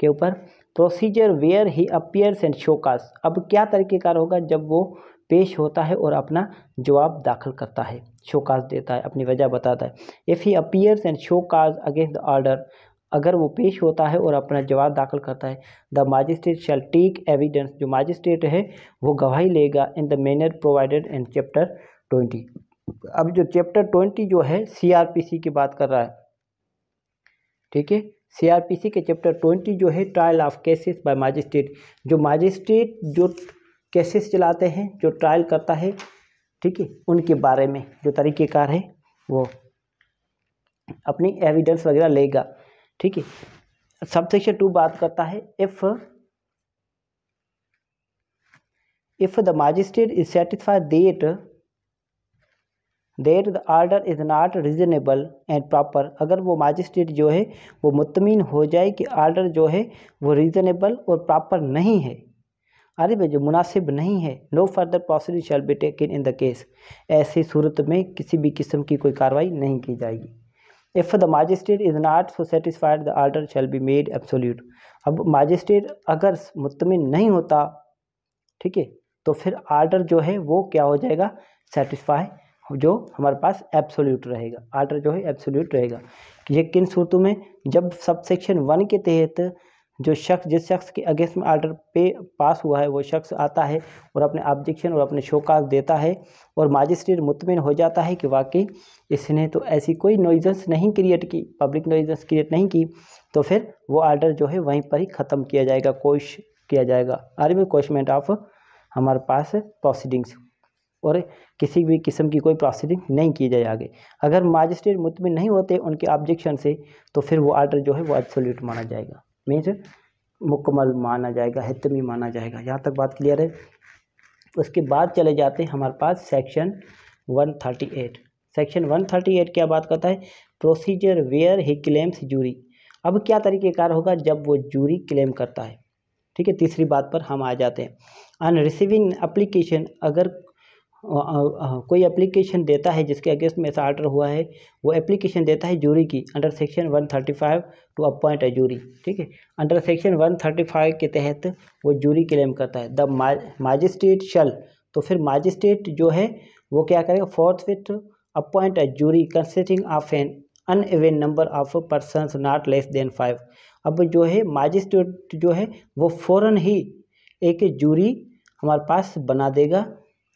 के ऊपर procedure where he appears and show cause अब क्या तरीक़ेकार होगा जब वो पेश होता है और अपना जवाब दाखिल करता है शोकास देता है अपनी वजह बताता है if he appears and show cause against the order अगर वो पेश होता है और अपना जवाब दाखिल करता है the magistrate shall take evidence जो माजिस्ट्रेट है वो गवाही लेगा in the manner provided in chapter twenty अब जो चैप्टर ट्वेंटी जो है सी की बात कर रहा है ठीक है सीआरपीसी के चैप्टर ट्वेंटी जो है trial of cases by magistrate जो माजिस्ट्रेट जो केसेस चलाते हैं जो ट्रायल करता है ठीक है उनके बारे में जो तरीक़ेकार है वो अपनी एविडेंस वगैरह लेगा ठीक है सबसेक्शन टू बात करता है if if the magistrate is satisfied that there the order is not reasonable and proper अगर वो माजिस्ट्रेट जो है वो मुतमिन हो जाए कि आर्डर जो है वो रिजनेबल और प्रॉपर नहीं है अरे भाई जो मुनासिब नहीं है no further proceed shall be taken in the case ऐसी सूरत में किसी भी किस्म की कोई कार्रवाई नहीं की जाएगी if the magistrate is not so satisfied the order shall be made absolute अब माजिस्ट्रेट अगर मुतमिन नहीं होता ठीक है तो फिर आर्डर जो है वो क्या हो जाएगा सेटिसफाई जो हमारे पास एब्सोल्यूट रहेगा आर्डर जो है एब्सोल्यूट रहेगा ये किन सूरतों में जब सब सेक्शन वन के तहत जो शख्स जिस शख्स के अगेंस्ट में आर्डर पे पास हुआ है वो शख्स आता है और अपने ऑब्जेक्शन और अपने शोकाज देता है और माजिस्ट्रेट मुतमिन हो जाता है कि वाकई इसने तो ऐसी कोई नोइजेंस नहीं क्रिएट की पब्लिक नोइजेंस क्रिएट नहीं की तो फिर वो आर्डर जो है वहीं पर ही ख़त्म किया जाएगा कोश किया जाएगा आर्मी कोशमेंट ऑफ हमारे पास प्रोसीडिंग्स और किसी भी किस्म की कोई प्रोसीडिंग नहीं की जाए आगे अगर माजिस्ट्रेट मुतमिन नहीं होते उनके ऑब्जेक्शन से तो फिर वो आर्डर जो है वो एब्सोल्यूट माना जाएगा मीन्स मुकमल माना जाएगा हितमी माना जाएगा यहाँ तक बात क्लियर है उसके बाद चले जाते हैं हमारे पास सेक्शन 138 सेक्शन 138 क्या बात करता है procedure where he claims jury अब क्या तरीक़ेकार होगा जब वो जूरी क्लेम करता है ठीक है तीसरी बात पर हम आ जाते हैं अन रिसीविंग अप्लीकेशन अगर कोई एप्लीकेशन देता है जिसके अगेंस्ट में ऐसा आर्डर हुआ है वो एप्लीकेशन देता है जूरी की under section 135 to appoint a jury ठीक है अंडर सेक्शन 135 के तहत वो जूरी क्लेम करता है द माजिस्ट्रेट शल तो फिर माजिस्ट्रेट जो है वो क्या करेगा forthwith appoint a jury consisting of an uneven number of person not less than five अब जो है माजिस्ट्रेट जो है वो फ़ौर ही एक जूरी हमारे पास बना देगा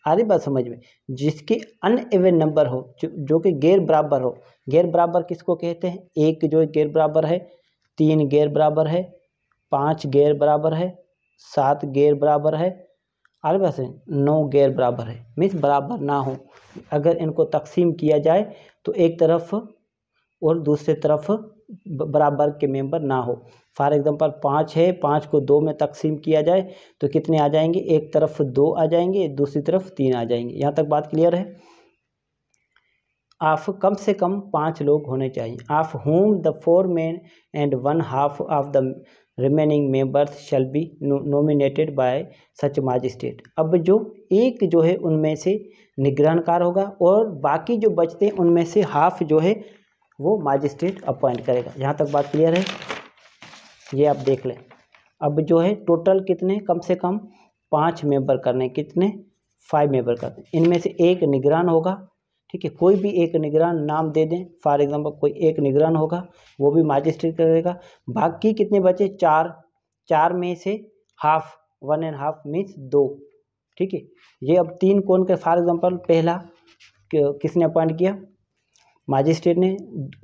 आ रही बात समझ में जिसकी अनएवन नंबर हो जो, जो कि गैर बराबर हो गैर बराबर किसको कहते हैं एक जो गैर बराबर है तीन गैर बराबर है पाँच गैर बराबर है सात गैर बराबर है अरे बस नौ गैर बराबर है मीन्स बराबर ना हो अगर इनको तकसीम किया जाए तो एक तरफ और दूसरे तरफ बराबर के मेंबर ना हो फॉर एग्ज़ाम्पल पाँच है पाँच को दो में तकसीम किया जाए तो कितने आ जाएंगे एक तरफ दो आ जाएंगे दूसरी तरफ तीन आ जाएंगे यहाँ तक बात क्लियर है ऑफ कम से कम पाँच लोग होने चाहिए of whom the foreman and one half of the remaining members shall be nominated by such magistrate अब जो एक जो है उनमें से निग्रहणकार होगा और बाकी जो बचते हैं उनमें से हाफ जो है वो माजिस्ट्रेट अपॉइंट करेगा यहाँ तक बात क्लियर है ये आप देख लें अब जो है टोटल कितने कम से कम पाँच मेंबर करने कितने फाइव मेंबर करने इनमें से एक निगरान होगा ठीक है कोई भी एक निगरान नाम दे दें फॉर एग्जांपल कोई एक निगरान होगा वो भी माजिस्ट्रेट करेगा बाकी कितने बचे चार चार में से half one and half means दो ठीक है ये अब तीन कौन के फॉर एग्जांपल पहला किसने अपॉइंट किया माजिस्ट्रेट ने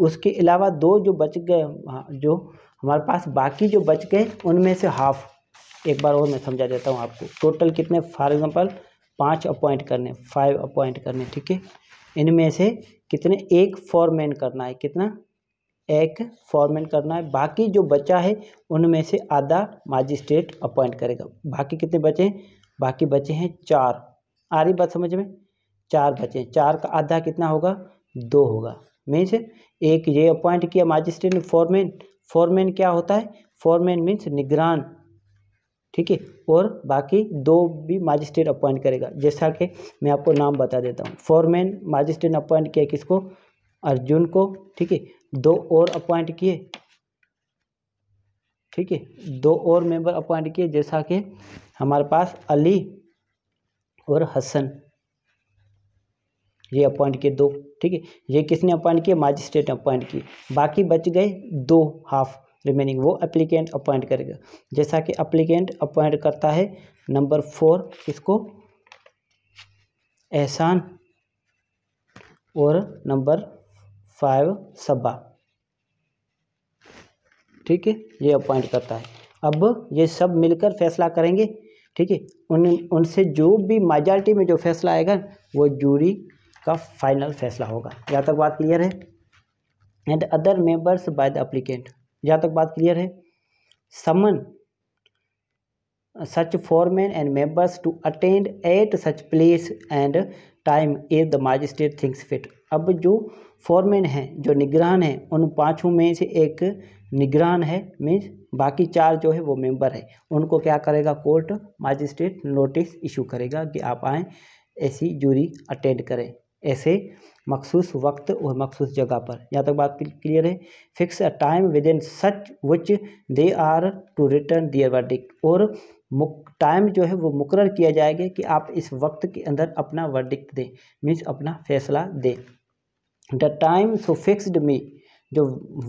उसके अलावा दो जो बच गए हाँ, जो हमारे पास बाकी जो बच गए उनमें से हाफ एक बार और मैं समझा देता हूँ आपको टोटल कितने फॉर एग्जांपल पाँच अपॉइंट करने फाइव अपॉइंट करने ठीक है इनमें से कितने एक फॉरमैन करना है कितना एक फॉरमैन करना है बाकी जो बचा है उनमें से आधा माजिस्ट्रेट अपॉइंट करेगा बाकी कितने बचे हैं बाकी बचे हैं चार आ रही बात समझ में चार बचे हैं चार का आधा कितना होगा दो होगा मीन्स एक ये अपॉइंट किया माजिस्ट्रेट ने फॉरमैन फोरमैन क्या होता है फोरमैन मीन्स निगरान ठीक है और बाकी दो भी माजिस्ट्रेट अपॉइंट करेगा जैसा कि मैं आपको नाम बता देता हूँ फोरमैन माजिस्ट्रेट अपॉइंट किया किसको अर्जुन को ठीक है दो और अपॉइंट किए ठीक है दो और मेंबर अपॉइंट किए जैसा कि हमारे पास अली और हसन ये अपॉइंट किए दो ठीक है ये किसने अपॉइंट किए मजिस्ट्रेट अपॉइंट किए बाकी बच गए दो हाफ रिमेनिंग वो अप्लीकेंट अपॉइंट करेगा जैसा कि अप्लीकेंट अपॉइंट करता है नंबर फोर किसको एहसान और नंबर फाइव सबा ठीक है ये अपॉइंट करता है अब ये सब मिलकर फैसला करेंगे ठीक है उन उनसे जो भी मेजॉरिटी में जो फैसला आएगा वो जूरी का फाइनल फैसला होगा यहाँ तक बात क्लियर है and other members by the applicant यहाँ तक बात क्लियर है summon such foreman and members to attend at such place and time if the magistrate thinks fit अब जो फॉरमैन हैं जो निगरान हैं उन पाँचों में से एक निगरान है मीन्स बाकी चार जो है वो मेंबर है उनको क्या करेगा कोर्ट मजिस्ट्रेट नोटिस इशू करेगा कि आप आएँ ऐसी जूरी अटेंड करें ऐसे मखसूस वक्त और मखसूस जगह पर यहाँ तक बात क्लियर है fix a time within such which they are to return their verdict और मुक टाइम जो है वो मुकर किया जाएगा कि आप इस वक्त के अंदर अपना वर्डिक दें मीन्स अपना फैसला दें the time so fixed may जो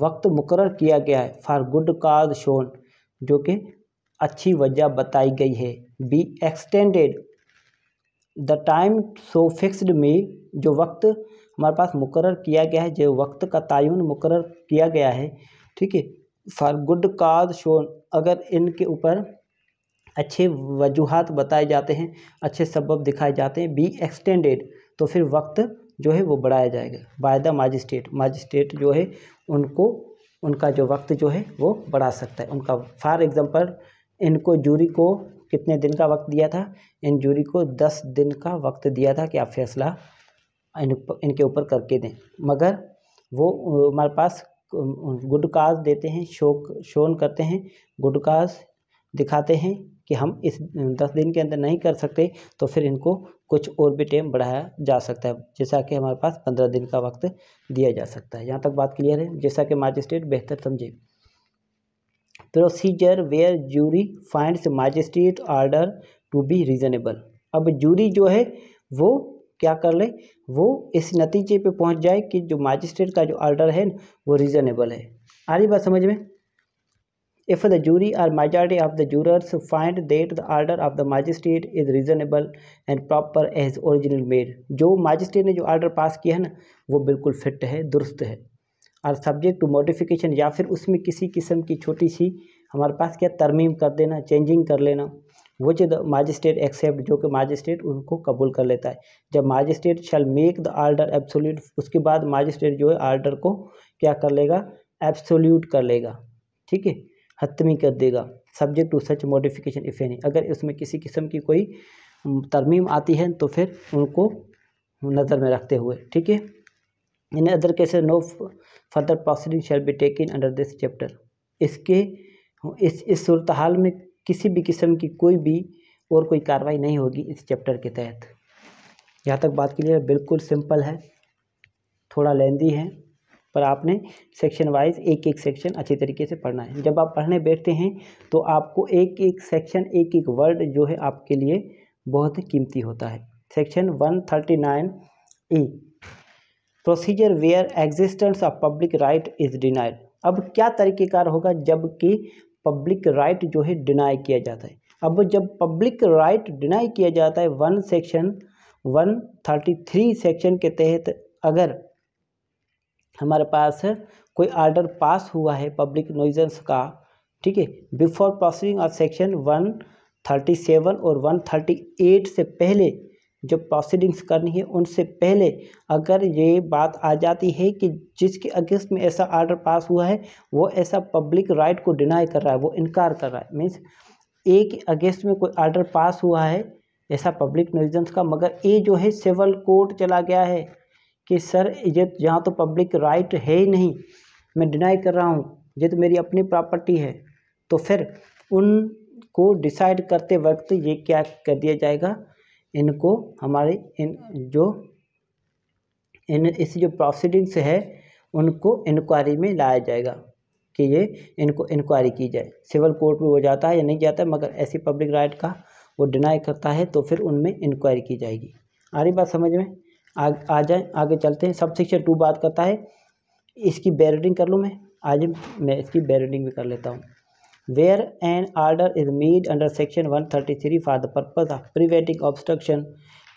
वक्त मुकर किया गया है फॉर गुड काज शोन जो कि अच्छी वजह बताई गई है be extended the time so fixed may जो वक्त हमारे पास मुकर किया गया है जो वक्त का तयन मुकर किया गया है ठीक है फॉर गुड काज शोन अगर इनके ऊपर अच्छे वजूहत बताए जाते हैं अच्छे सबब दिखाए जाते हैं बी एक्सटेंडेड तो फिर वक्त जो है वो बढ़ाया जाएगा बाय द माजिस्ट्रेट मजिस्ट्रेट जो है उनको उनका जो वक्त जो है वो बढ़ा सकता है उनका फॉर एग्ज़ाम्पल इनको जूरी को कितने दिन का वक्त दिया था इन जूरी को दस दिन का वक्त दिया था कि आप फैसला इन इनके ऊपर करके दें मगर वो हमारे पास गुड काज देते हैं शोक शोन करते हैं गुड काज दिखाते हैं कि हम इस दस दिन के अंदर नहीं कर सकते तो फिर इनको कुछ और भी टाइम बढ़ाया जा सकता है जैसा कि हमारे पास पंद्रह दिन का वक्त दिया जा सकता है यहाँ तक बात क्लियर है जैसा कि मजिस्ट्रेट बेहतर समझे procedure where jury finds magistrate order to be reasonable अब जूरी जो है वो क्या कर ले वो इस नतीजे पे पहुंच जाए कि जो मजिस्ट्रेट का जो आर्डर है वो रीज़नेबल है आ रही बात समझ में if the jury or majority of the jurors find that the order of the magistrate is reasonable and proper as original made जो मजिस्ट्रेट ने जो ऑर्डर पास किया है ना वो बिल्कुल फिट है दुरुस्त है और सब्जेक्ट टू मॉडिफिकेशन या फिर उसमें किसी किस्म की छोटी सी हमारे पास क्या तरमीम कर देना चेंजिंग कर लेना विच द माजिस्ट्रेट एक्सेप्ट जो कि माजिस्ट्रेट उनको कबूल कर लेता है जब magistrate shall make the order absolute उसके बाद माजिस्ट्रेट जो है आर्डर को क्या कर लेगा एब्सोल्यूट कर लेगा ठीक है हतमी कर देगा subject to such modification if any अगर उसमें किसी किस्म की कोई तरमीम आती है तो फिर उनको नज़र में रखते हुए ठीक है in other cases no further proceeding shall be taken under this chapter इसके इस इस सूरत हाल में किसी भी किस्म की कोई भी और कोई कार्रवाई नहीं होगी इस चैप्टर के तहत यहाँ तक बात क्लियर बिल्कुल सिंपल है थोड़ा लेंदी है पर आपने सेक्शन वाइज एक एक सेक्शन अच्छी तरीके से पढ़ना है जब आप पढ़ने बैठते हैं तो आपको एक एक सेक्शन एक एक वर्ड जो है आपके लिए बहुत कीमती होता है section one thirty nine E procedure where existence of public right is denied अब क्या तरीक़ेकार होगा जबकि पब्लिक राइट जो है डिनाई किया जाता है अब जब पब्लिक राइट डिनाई किया जाता है one section one thirty three section के तहत अगर हमारे पास कोई आर्डर पास हुआ है पब्लिक नोइजेंस का ठीक है before proceeding of section one thirty seven और वन थर्टी एट से पहले जो प्रोसीडिंग्स करनी है उनसे पहले अगर ये बात आ जाती है कि जिसके अगेंस्ट में ऐसा आर्डर पास हुआ है वो ऐसा पब्लिक राइट को डिनाई कर रहा है वो इनकार कर रहा है मीन्स ए के अगेंस्ट में कोई आर्डर पास हुआ है ऐसा पब्लिक नोजेंस का मगर ए जो है सिविल कोर्ट चला गया है कि सर ये यहाँ तो पब्लिक राइट है ही नहीं मैं डिनाई कर रहा हूँ ये तो मेरी अपनी प्रॉपर्टी है तो फिर उन को डिसाइड करते वक्त ये क्या कर दिया जाएगा इनको हमारे इन जो इन इस जो प्रोसीडिंग्स है उनको इंक्वायरी में लाया जाएगा कि ये इनको इंक्वायरी की जाए सिविल कोर्ट में वो जाता है या नहीं जाता है मगर ऐसी पब्लिक राइट का वो डिनाई करता है तो फिर उनमें इंक्वायरी की जाएगी आ रही बात समझ में आ, आ जाए आगे चलते हैं सब टू बात करता है इसकी बैरिडिंग कर लूँ मैं आज मैं इसकी बैरिडिंग भी कर लेता हूँ where an order is made under section 133 for the purpose of preventing obstruction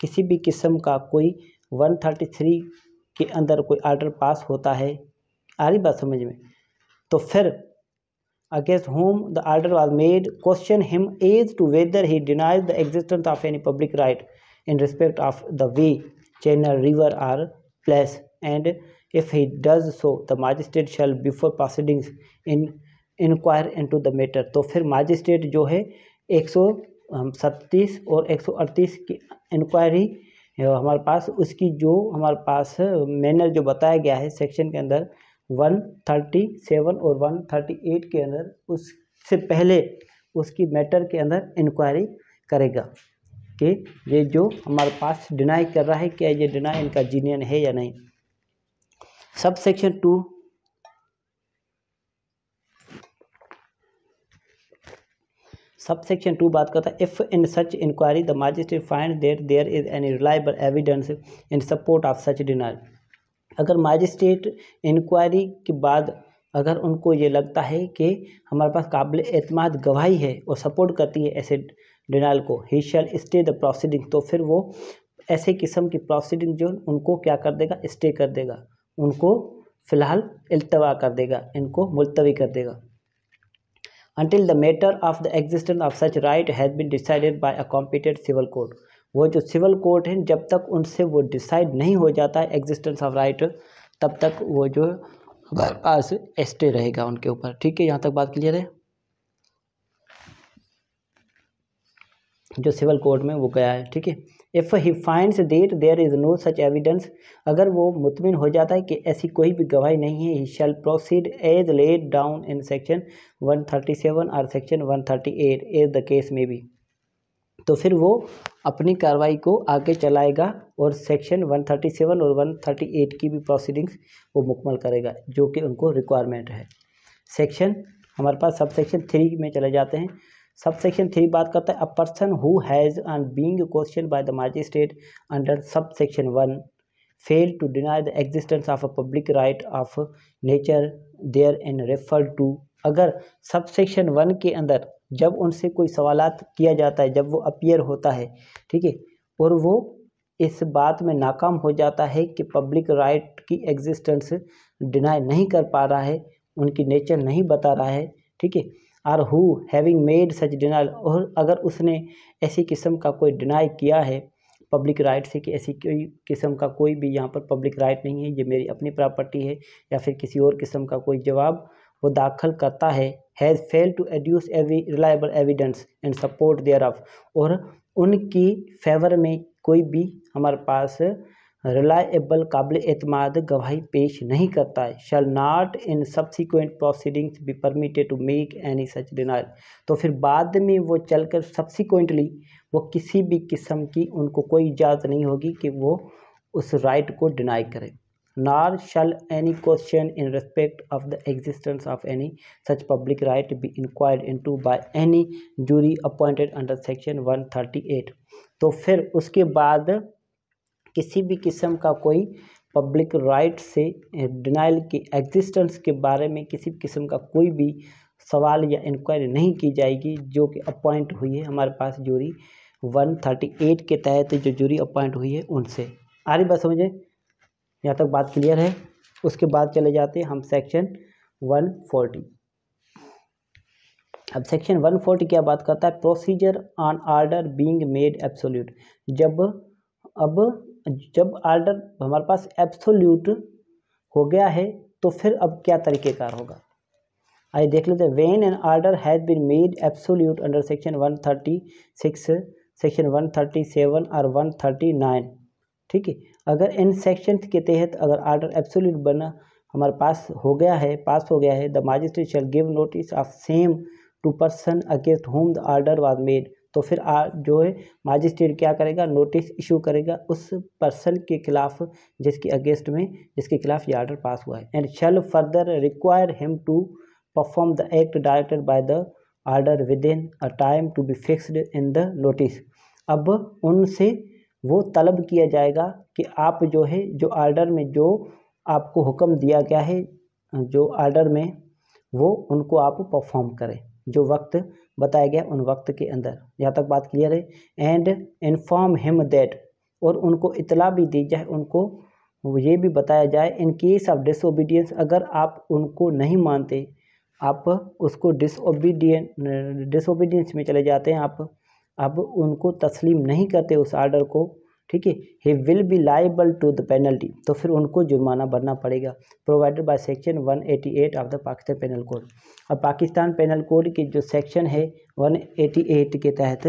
किसी भी किस्म का कोई वन थर्टी थ्री के अंदर कोई आर्डर पास होता है आ रही बात समझ में तो फिर against whom the order was made question him as to whether he denies the existence of any public right in respect of the way channel river or place and if he does so the magistrate shall before proceedings in inquire into the matter तो फिर मजिस्ट्रेट जो है एक सौ सत्तीस और एक सौ अड़तीस की इंक्वायरी हमारे पास उसकी जो हमारे पास मैनर जो बताया गया है सेक्शन के अंदर वन थर्टी सेवन और वन थर्टी एट के अंदर उससे पहले उसकी मैटर के अंदर इंक्वायरी करेगा कि ये जो हमारे पास डिनाई कर रहा है क्या ये डिनाई इनका जीनियन है या नहीं sub section two sub section two बात करता है if in such inquiry the magistrate find that there is any reliable evidence in support of such denial अगर मजिस्ट्रेट इंक्वायरी के बाद अगर उनको ये लगता है कि हमारे पास काबिल अतमाद गवाही है और सपोर्ट करती है ऐसे डिनाइल को he shall stay the proceeding तो फिर वो ऐसे किस्म की प्रोसीडिंग जो उनको क्या कर देगा स्टे कर देगा उनको फ़िलहाल अल्तवा कर देगा इनको मुलतवी कर देगा until the matter of the existence of such right has been decided by a competent civil court वो जो सिविल कोर्ट है जब तक उनसे वो डिसाइड नहीं हो जाता है एग्जिस्टेंस ऑफ राइट तब तक वो जो हमारे पास रहेगा उनके ऊपर ठीक है यहाँ तक बात क्लियर है जो सिविल कोर्ट में वो गया है ठीक है if he finds that there is no such evidence अगर वो मुतमिन हो जाता है कि ऐसी कोई भी गवाही नहीं है he shall proceed as laid down in section 137 और सेक्शन 138 एज द केस में भी तो फिर वो अपनी कार्रवाई को आगे चलाएगा और सेक्शन 137 और 138 की भी प्रोसीडिंग्स वो मुकमल करेगा जो कि उनको रिक्वायरमेंट है सेक्शन हमारे पास सब सेक्शन थ्री में चले जाते हैं सब सेक्शन थ्री बात करता है a person who has an being question by the magistrate under sub section one fail to deny the existence of a public right of nature there and refer to अगर सब सेक्शन वन के अंदर जब उनसे कोई सवाल किया जाता है जब वो अपियर होता है ठीक है और वो इस बात में नाकाम हो जाता है कि पब्लिक राइट की एग्जिस्टेंस डिनाई नहीं कर पा रहा है उनकी नेचर नहीं बता रहा है ठीक है or who having made such denial और अगर उसने ऐसी किस्म का कोई डिनाई किया है पब्लिक राइट से कि ऐसी कोई किस्म का कोई भी यहाँ पर पब्लिक राइट नहीं है ये मेरी अपनी प्रॉपर्टी है या फिर किसी और किस्म का कोई जवाब वो दाखिल करता है has fail to adduce any reliable evidence and support thereof और उनकी फेवर में कोई भी हमारे पास रिलायबल काबिल अतमाद गवाही पेश नहीं करता है shall not in subsequent proceedings be permitted to make any such denial तो फिर बाद में वो चलकर सब्सिक्वेंटली वो किसी भी किस्म की उनको कोई इजाज़त नहीं होगी कि वो उस राइट को डिनाई करें nor shall any question in respect of the existence of any such public right be inquired into by any jury appointed under section one thirty eight तो फिर उसके बाद किसी भी किस्म का कोई पब्लिक राइट से डिनाइल के एग्जिस्टेंस के बारे में किसी भी किस्म का कोई भी सवाल या इंक्वायरी नहीं की जाएगी जो कि अपॉइंट हुई है हमारे पास जूरी 138 के तहत जो जूरी अपॉइंट हुई है उनसे आ रही बात समझे यहाँ तक बात क्लियर है उसके बाद चले जाते हैं हम सेक्शन 140 अब सेक्शन 140 क्या बात करता है procedure on order being made absolute जब अब जब आर्डर हमारे पास एब्सोल्यूट हो गया है तो फिर अब क्या तरीक़ेकार होगा आइए देख लेते हैं when an order has been made absolute under section 136 section seven और 139 ठीक है अगर इन सेक्शन के तहत अगर आर्डर एब्सोल्यूट बना हमारे पास हो गया है पास हो गया है the magistrate shall give notice of same to person against whom the order was made तो फिर आ जो है मजिस्ट्रेट क्या करेगा नोटिस इशू करेगा उस पर्सन के खिलाफ जिसके अगेंस्ट में जिसके खिलाफ ये आर्डर पास हुआ है and shall further require him to perform the act directed by the order within a time to be fixed in the notice अब उनसे वो तलब किया जाएगा कि आप जो है जो आर्डर में जो आपको हुक्म दिया गया है जो आर्डर में वो उनको आप परफॉर्म करें जो वक्त बताया गया उन वक्त के अंदर यहाँ तक बात क्लियर है एंड इन्फॉर्म हिम दैट और उनको इतला भी दी जाए उनको ये भी बताया जाए इन केस ऑफ डिसोबीडियंस अगर आप उनको नहीं मानते आप उसको डिसोबीडियन डिसोबीडियंस में चले जाते हैं आप अब उनको तस्लीम नहीं करते उस आर्डर को ठीक है he will be liable to the penalty तो फिर उनको जुर्माना भरना पड़ेगा provided by section 188 of the Pakistan penal code और पाकिस्तान पेनल कोड की जो सेक्शन है 188 के तहत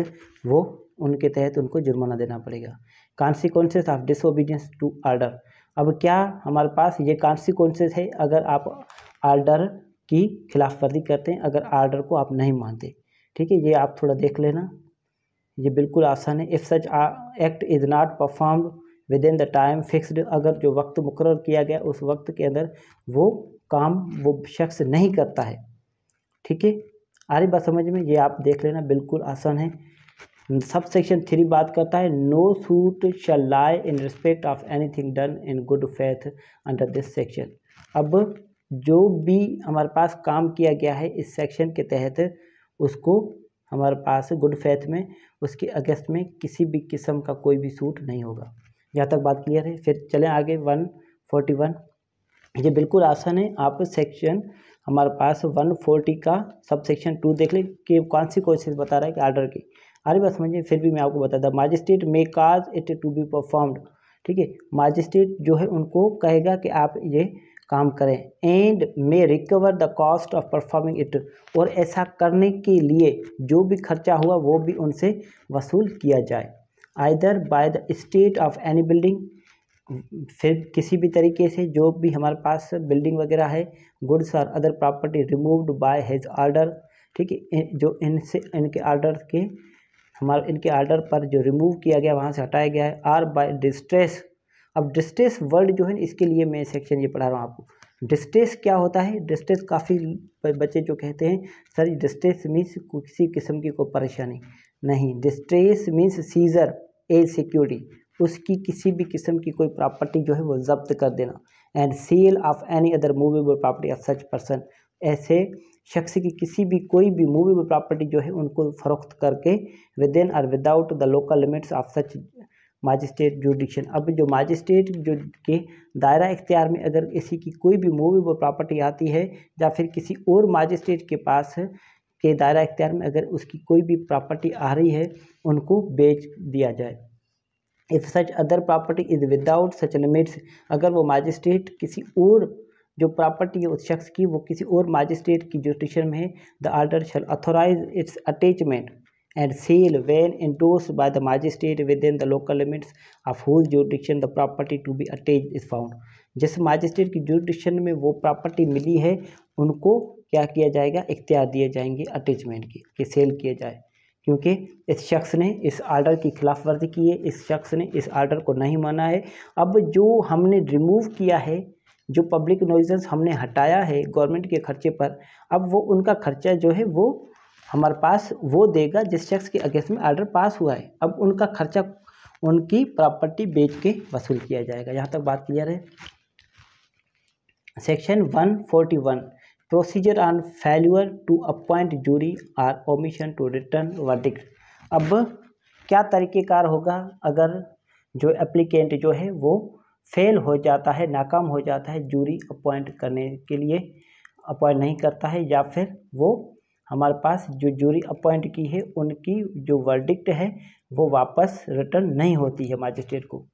वो उनके तहत उनको जुर्माना देना पड़ेगा consequences of disobedience to order अब क्या हमारे पास ये कॉन्सिक्वेंसेज है अगर आप आर्डर की खिलाफवर्जी करते हैं अगर आर्डर को आप नहीं मानते ठीक है ये आप थोड़ा देख लेना ये बिल्कुल आसान है if such act is not perform within the time fixed अगर जो वक्त मुकर किया गया उस वक्त के अंदर वो काम वो शख्स नहीं करता है ठीक है आ रही बात समझ में ये आप देख लेना बिल्कुल आसान है सब सेक्शन थ्री बात करता है no suit shall lie in respect of anything done in good faith under this section अब जो भी हमारे पास काम किया गया है इस सेक्शन के तहत उसको हमारे पास गुड फेथ में उसके अगेंस्ट में किसी भी किस्म का कोई भी सूट नहीं होगा यहाँ तक बात क्लियर है फिर चलें आगे वन फोर्टी वन ये बिल्कुल आसान है आप सेक्शन हमारे पास वन फोर्टी का सब सेक्शन टू देख लें कि कौन सी कोशिश बता रहा है कि आर्डर की अरे बात समझिए फिर भी मैं आपको बता दूँ magistrate may cause it to be performed ठीक है माजिस्ट्रेट जो है उनको कहेगा कि आप ये काम करें and may recover the cost of performing it और ऐसा करने के लिए जो भी खर्चा हुआ वो भी उनसे वसूल किया जाए either by the state of any building फिर किसी भी तरीके से जो भी हमारे पास बिल्डिंग वगैरह है गुड्स और other property removed by his order ठीक है जो इनसे इनके आर्डर के हमारे इनके आर्डर पर जो रिमूव किया गया वहाँ से हटाया गया है आर बाय डिस्ट्रेस अब डिस्ट्रेस वर्ड जो है इसके लिए मैं सेक्शन ये पढ़ा रहा हूँ आपको डिस्ट्रेस क्या होता है डिस्ट्रेस काफ़ी बच्चे जो कहते हैं सर डिस्ट्रेस मीन्स किसी किस्म की कोई परेशानी नहीं distress means seizure a security उसकी किसी भी किस्म की कोई प्रॉपर्टी जो है वो जब्त कर देना and sale of any other movable property of such person ऐसे शख्स की किसी भी कोई भी मूवेबल प्रॉपर्टी जो है उनको फरोख्त करके विद इन और without the local limits of such magistrate jurisdiction अब जो माजिस्ट्रेट जो के दायरा इख्तियार में अगर किसी की कोई भी मूवी व प्रॉपर्टी आती है या फिर किसी और माजिस्ट्रेट के पास के दायरा इख्तियार में अगर उसकी कोई भी प्रॉपर्टी आ रही है उनको बेच दिया जाए if such other property is without such limits अगर वो माजिस्ट्रेट किसी और जो प्रॉपर्टी है उस शख्स की वो किसी और माजिस्ट्रेट की जो में है the order shall authorize its attachment and sale when endorsed by the magistrate within the local limits of whose jurisdiction the property to be attached is found जिस मजिस्ट्रेट की jurisdiction में वो प्रॉपर्टी मिली है उनको क्या किया जाएगा इख्तियार दिए जाएंगे अटैचमेंट के कि सेल किया जाए क्योंकि इस शख्स ने इस आर्डर की खिलाफ वर्जी की है इस शख्स ने इस आर्डर को नहीं माना है अब जो हमने रिमूव किया है जो पब्लिक नोइजेंस हमने हटाया है गवर्नमेंट के खर्चे पर अब वो उनका खर्चा जो है वो हमारे पास वो देगा जिस शख्स के अगेंस्ट में आर्डर पास हुआ है अब उनका खर्चा उनकी प्रॉपर्टी बेच के वसूल किया जाएगा यहाँ तक बात क्लियर है section 141 procedure on failure to appoint jury or omission to return verdict अब क्या तरीक़ेकार होगा अगर जो एप्लीकेंट जो है वो फेल हो जाता है नाकाम हो जाता है जूरी अपॉइंट करने के लिए अपॉइंट नहीं करता है या फिर वो हमारे पास जो जूरी अपॉइंट की है उनकी जो वर्डिक्ट है वो वापस रिटर्न नहीं होती है मजिस्ट्रेट को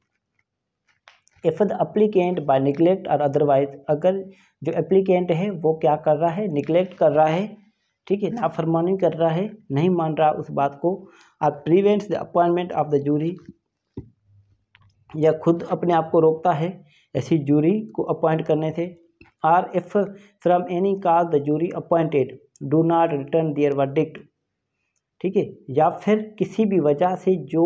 if the applicant by neglect और अदरवाइज अगर जो एप्लीकेंट है वो क्या कर रहा है निगलेक्ट कर रहा है ठीक है नाफरमानी कर रहा है नहीं मान रहा उस बात को आप prevents the appointment of the jury या खुद अपने आप को रोकता है ऐसी जूरी को अपॉइंट करने से or if from any cause the jury appointed do not return their verdict ठीक है या फिर किसी भी वजह से जो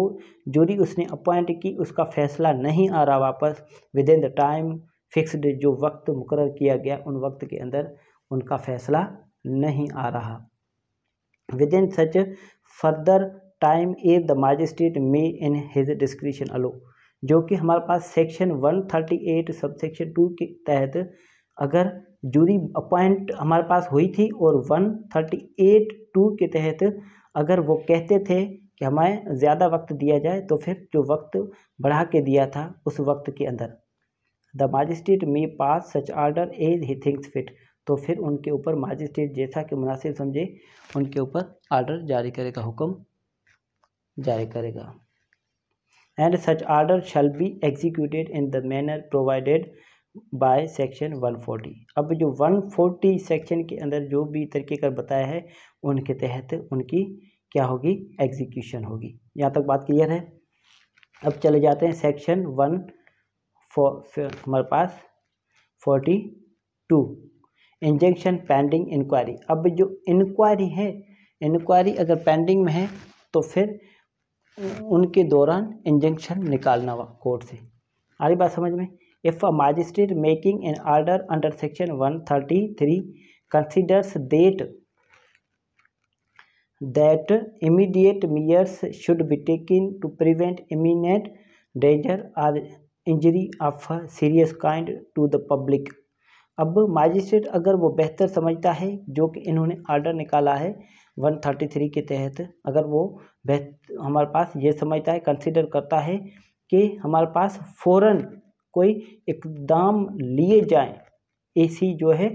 जूरी उसने अपॉइंट की उसका फैसला नहीं आ रहा वापस within the time fixed जो वक्त मुकर किया गया उन वक्त के अंदर उनका फैसला नहीं आ रहा within such further time a the magistrate may in his discretion allow जो कि हमारे पास सेक्शन 138 सब सेक्शन टू के तहत अगर जूरी अपॉइंट हमारे पास हुई थी और वन थर्टी एट टू के तहत अगर वो कहते थे कि हमें ज़्यादा वक्त दिया जाए तो फिर जो वक्त बढ़ा के दिया था उस वक्त के अंदर the magistrate may pass such order as he thinks fit तो फिर उनके ऊपर माजिस्ट्रेट जैसा कि मुनासिब समझे उनके ऊपर आर्डर जारी करेगा हुक्म जारी करेगा and such order shall be executed in the manner provided by section 140 अब जो 140 सेक्शन के अंदर जो भी तरीक़ेकार बताया है उनके तहत उनकी क्या होगी एग्जीक्यूशन होगी यहाँ तक बात क्लियर है अब चले जाते हैं सेक्शन वन हमारे पास forty two injunction pending inquiry अब जो इंक्वायरी है इंक्वायरी अगर पेंडिंग में है तो फिर उनके दौरान इंजेक्शन निकालना हुआ कोर्ट से आ रही बात समझ में if a magistrate making an order under section one thirty three considers that that immediate measures should be taken to prevent imminent danger or injury of serious kind to the public अब मजिस्ट्रेट अगर वो बेहतर समझता है जो कि इन्होंने आर्डर निकाला है वन थर्टी थ्री के तहत अगर वो बेहतर हमारे पास ये समझता है कंसिडर करता है कि हमारे पास फ़ौरन कोई इकदाम लिए जाए ऐसी जो है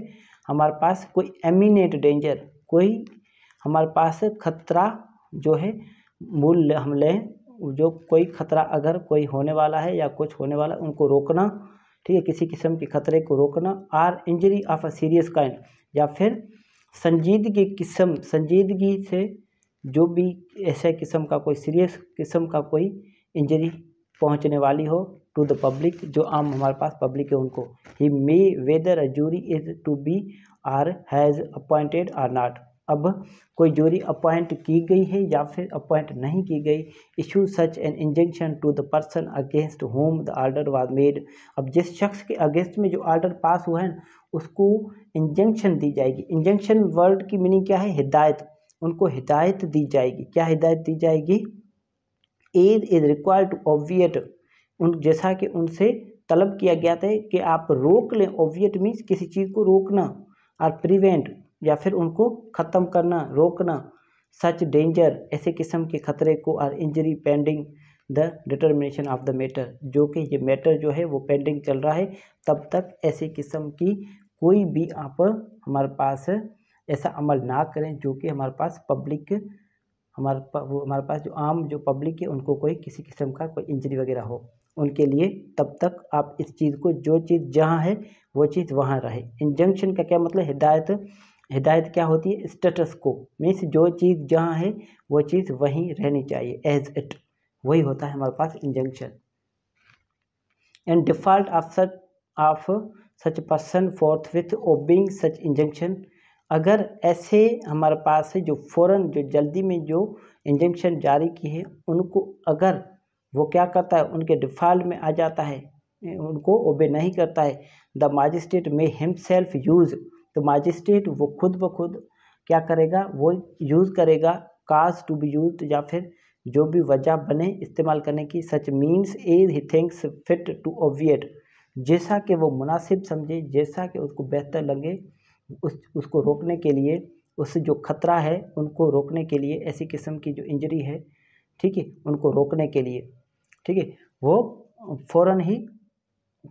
हमारे पास कोई एमिनेट डेंजर कोई हमारे पास खतरा जो है मूल हम लें जो कोई खतरा अगर कोई होने वाला है या कुछ होने वाला उनको रोकना ठीक है किसी किस्म के खतरे को रोकना or injury of a serious kind या फिर संजीदगी किस्म संजीदगी से जो भी ऐसे किस्म का कोई सीरियस किस्म का कोई इंजरी पहुंचने वाली हो टू द पब्लिक जो आम हमारे पास पब्लिक है उनको he may whether a jury is to be or has appointed or not अब कोई जूरी अपॉइंट की गई है या फिर अपॉइंट नहीं की गई issue such an injunction to the person against whom the order was made अब जिस शख्स के अगेंस्ट में जो आर्डर पास हुआ है उसको इंजेंशन दी जाएगी इंजेंशन वर्ड की मीनिंग क्या है हिदायत उनको हिदायत दी जाएगी क्या हिदायत दी जाएगी as is required to obviate उन जैसा कि उनसे तलब किया गया था कि आप रोक लें ओवियट मीन्स किसी चीज़ को रोकना और प्रिवेंट या फिर उनको ख़त्म करना रोकना सच डेंजर ऐसे किस्म के खतरे को और injury pending the determination of the matter जो कि ये मैटर जो है वो पेंडिंग चल रहा है तब तक ऐसे किस्म की कोई भी आप हमारे पास ऐसा अमल ना करें जो कि हमारे पास पब्लिक हमारे वो हमारे पास जो आम जो पब्लिक है उनको कोई किसी किस्म का कोई इंजरी वगैरह हो उनके लिए तब तक आप इस चीज़ को जो चीज़ जहाँ है वो चीज़ वहाँ रहे इंजंक्शन का क्या मतलब हिदायत हिदायत क्या होती है स्टेटस को मीन्स जो चीज़ जहाँ है वो चीज़ वहीं रहनी चाहिए एज इट वही होता है हमारे पास injunction and default of such of such person forthwith obeying such injunction अगर ऐसे हमारे पास है जो फ़ौरन जो जल्दी में जो इंजंक्शन जारी किए हैं उनको अगर वो क्या करता है उनके डिफॉल्ट में आ जाता है उनको ओबे नहीं करता है the magistrate him himself use तो माजिस्ट्रेट वो खुद ब खुद क्या करेगा वो यूज़ करेगा काज टू बी यूज या फिर जो भी वजह बने इस्तेमाल करने की such means as he thinks fit to obviate जैसा कि वो मुनासिब समझे जैसा कि उसको बेहतर लगे उस उसको रोकने के लिए उस जो ख़तरा है उनको रोकने के लिए ऐसी किस्म की जो इंजरी है ठीक है उनको रोकने के लिए ठीक है वो फ़ौरन ही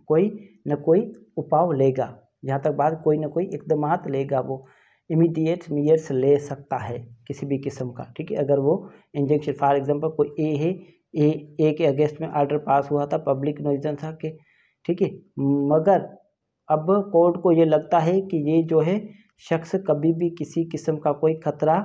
कोई न कोई उपाव लेगा जहाँ तक बात कोई ना कोई इकदाम लेगा वो इमीडिएट मीयर्स ले सकता है किसी भी किस्म का ठीक है अगर वो इंजेक्शन फॉर एग्जांपल कोई ए है ए ए के अगेंस्ट में आर्डर पास हुआ था पब्लिक नोइजन था कि ठीक है मगर अब कोर्ट को ये लगता है कि ये जो है शख्स कभी भी किसी किस्म का कोई खतरा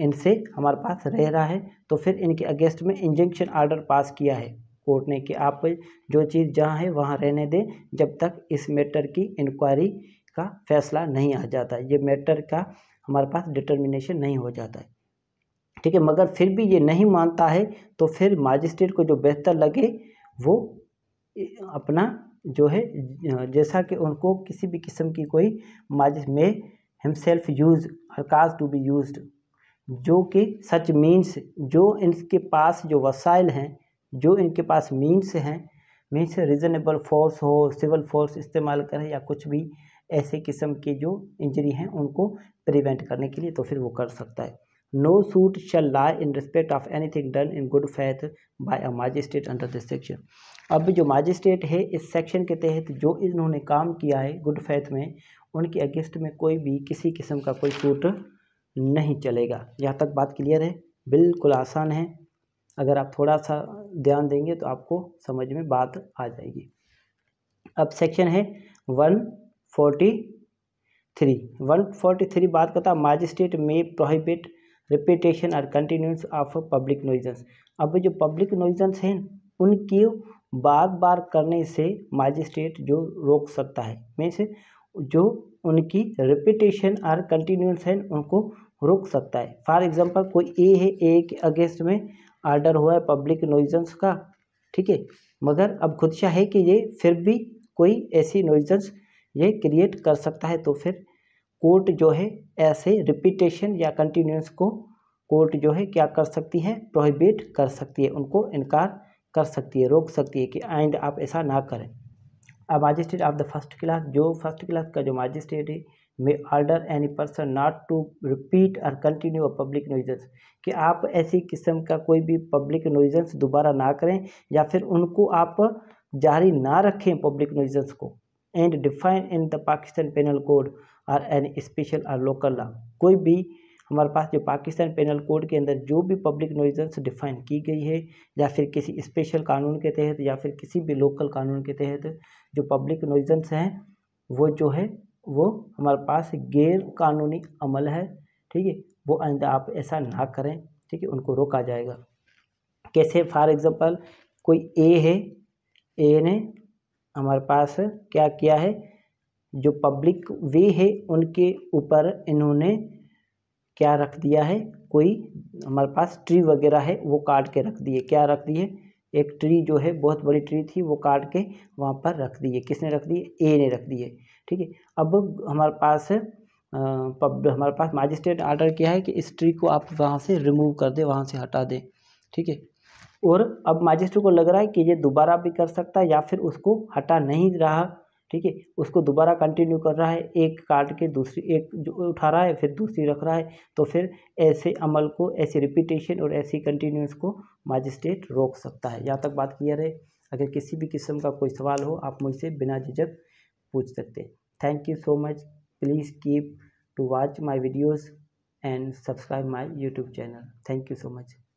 इनसे हमारे पास रह रहा है तो फिर इनके अगेंस्ट में इंजेंक्शन आर्डर पास किया है कोर्ट ने कि आप जो चीज़ जहाँ है वहाँ रहने दें जब तक इस मैटर की इंक्वायरी का फैसला नहीं आ जाता ये मैटर का हमारे पास डिटर्मिनेशन नहीं हो जाता है ठीक है मगर फिर भी ये नहीं मानता है तो फिर मजिस्ट्रेट को जो बेहतर लगे वो अपना जो है जैसा कि उनको किसी भी किस्म की कोई माजिस में himself use or cause to be used जो कि सच मीन्स जो इनके पास जो वसाइल हैं जो इनके पास मीन्स हैं मीन्स रीज़नेबल फोर्स हो सिविल फोर्स इस्तेमाल करें या कुछ भी ऐसे किस्म के जो इंजरी हैं उनको प्रिवेंट करने के लिए तो फिर वो कर सकता है no suit shall lie in respect of anything done in good faith by a magistrate under this section अब जो माजिस्ट्रेट है इस सेक्शन के तहत जो इन्होंने काम किया है गुड फैथ में उनके अगेंस्ट में कोई भी किसी किस्म का कोई सूट नहीं चलेगा यहाँ तक बात क्लियर है बिल्कुल आसान है अगर आप थोड़ा सा ध्यान देंगे तो आपको समझ में बात आ जाएगी अब सेक्शन है one forty three one forty three बात करता मजिस्ट्रेट में प्रोहिबिट रिपीटेशन और कंटिन्यूस ऑफ पब्लिक नोइजेंस अब जो पब्लिक नोइजेंस हैं उनकी बार बार करने से मजिस्ट्रेट जो रोक सकता है मीन्स जो उनकी रिपीटेशन और कंटिन्यूस हैं उनको रुक सकता है फॉर एग्जांपल कोई ए है ए के अगेंस्ट में आर्डर हुआ है पब्लिक नोइजेंस का ठीक है मगर अब खुदशा है कि ये फिर भी कोई ऐसी नोइजेंस ये क्रिएट कर सकता है तो फिर कोर्ट जो है ऐसे रिपीटेशन या कंटिन्यूस को कोर्ट जो है क्या कर सकती है प्रोहिबिट कर सकती है उनको इनकार कर सकती है रोक सकती है कि आइंद आप ऐसा ना करें अब magistrate of the first class जो फर्स्ट क्लास का जो मजिस्ट्रेट है may order any person not to repeat और कंटिन्यू अ पब्लिक नोइजेंस कि आप ऐसी किस्म का कोई भी पब्लिक नोइजेंस दोबारा ना करें या फिर उनको आप जारी ना रखें पब्लिक नोइजेंस को and define in the Pakistan penal code और एन स्पेशल और लोकल लॉ कोई भी हमारे पास जो पाकिस्तान पेनल कोड के अंदर जो भी पब्लिक नोइजेंस डिफाइन की गई है या फिर किसी स्पेशल कानून के तहत या फिर किसी भी लोकल कानून के तहत जो पब्लिक नोइजेंस हैं वो जो है वो हमारे पास गैर कानूनी अमल है ठीक है वो आइंदा आप ऐसा ना करें ठीक है उनको रोका जाएगा कैसे फॉर एग्ज़ाम्पल कोई ए है ए ने हमारे पास क्या किया है जो पब्लिक वे है उनके ऊपर इन्होंने क्या रख दिया है कोई हमारे पास ट्री वगैरह है वो काट के रख दिए क्या रख दिए एक ट्री जो है बहुत बड़ी ट्री थी वो काट के वहाँ पर रख दी है किसने रख दी है ए ने रख दी है ठीक है अब हमारे पास पब हमारे पास मजिस्ट्रेट आर्डर किया है कि इस ट्री को आप वहाँ से रिमूव कर दें वहाँ से हटा दें ठीक है और अब मजिस्ट्रेट को लग रहा है कि ये दोबारा भी कर सकता है या फिर उसको हटा नहीं रहा ठीक है उसको दोबारा कंटिन्यू कर रहा है एक काट के दूसरी एक जो उठा रहा है फिर दूसरी रख रहा है तो फिर ऐसे अमल को ऐसी रिपीटेशन और ऐसी कंटिन्यूस को मजिस्ट्रेट रोक सकता है यहाँ तक बात क्लियर है अगर किसी भी किस्म का कोई सवाल हो आप मुझसे बिना झिझक पूछ सकते हैं thank you so much please keep to watch my videos and subscribe my YouTube channel thank you so much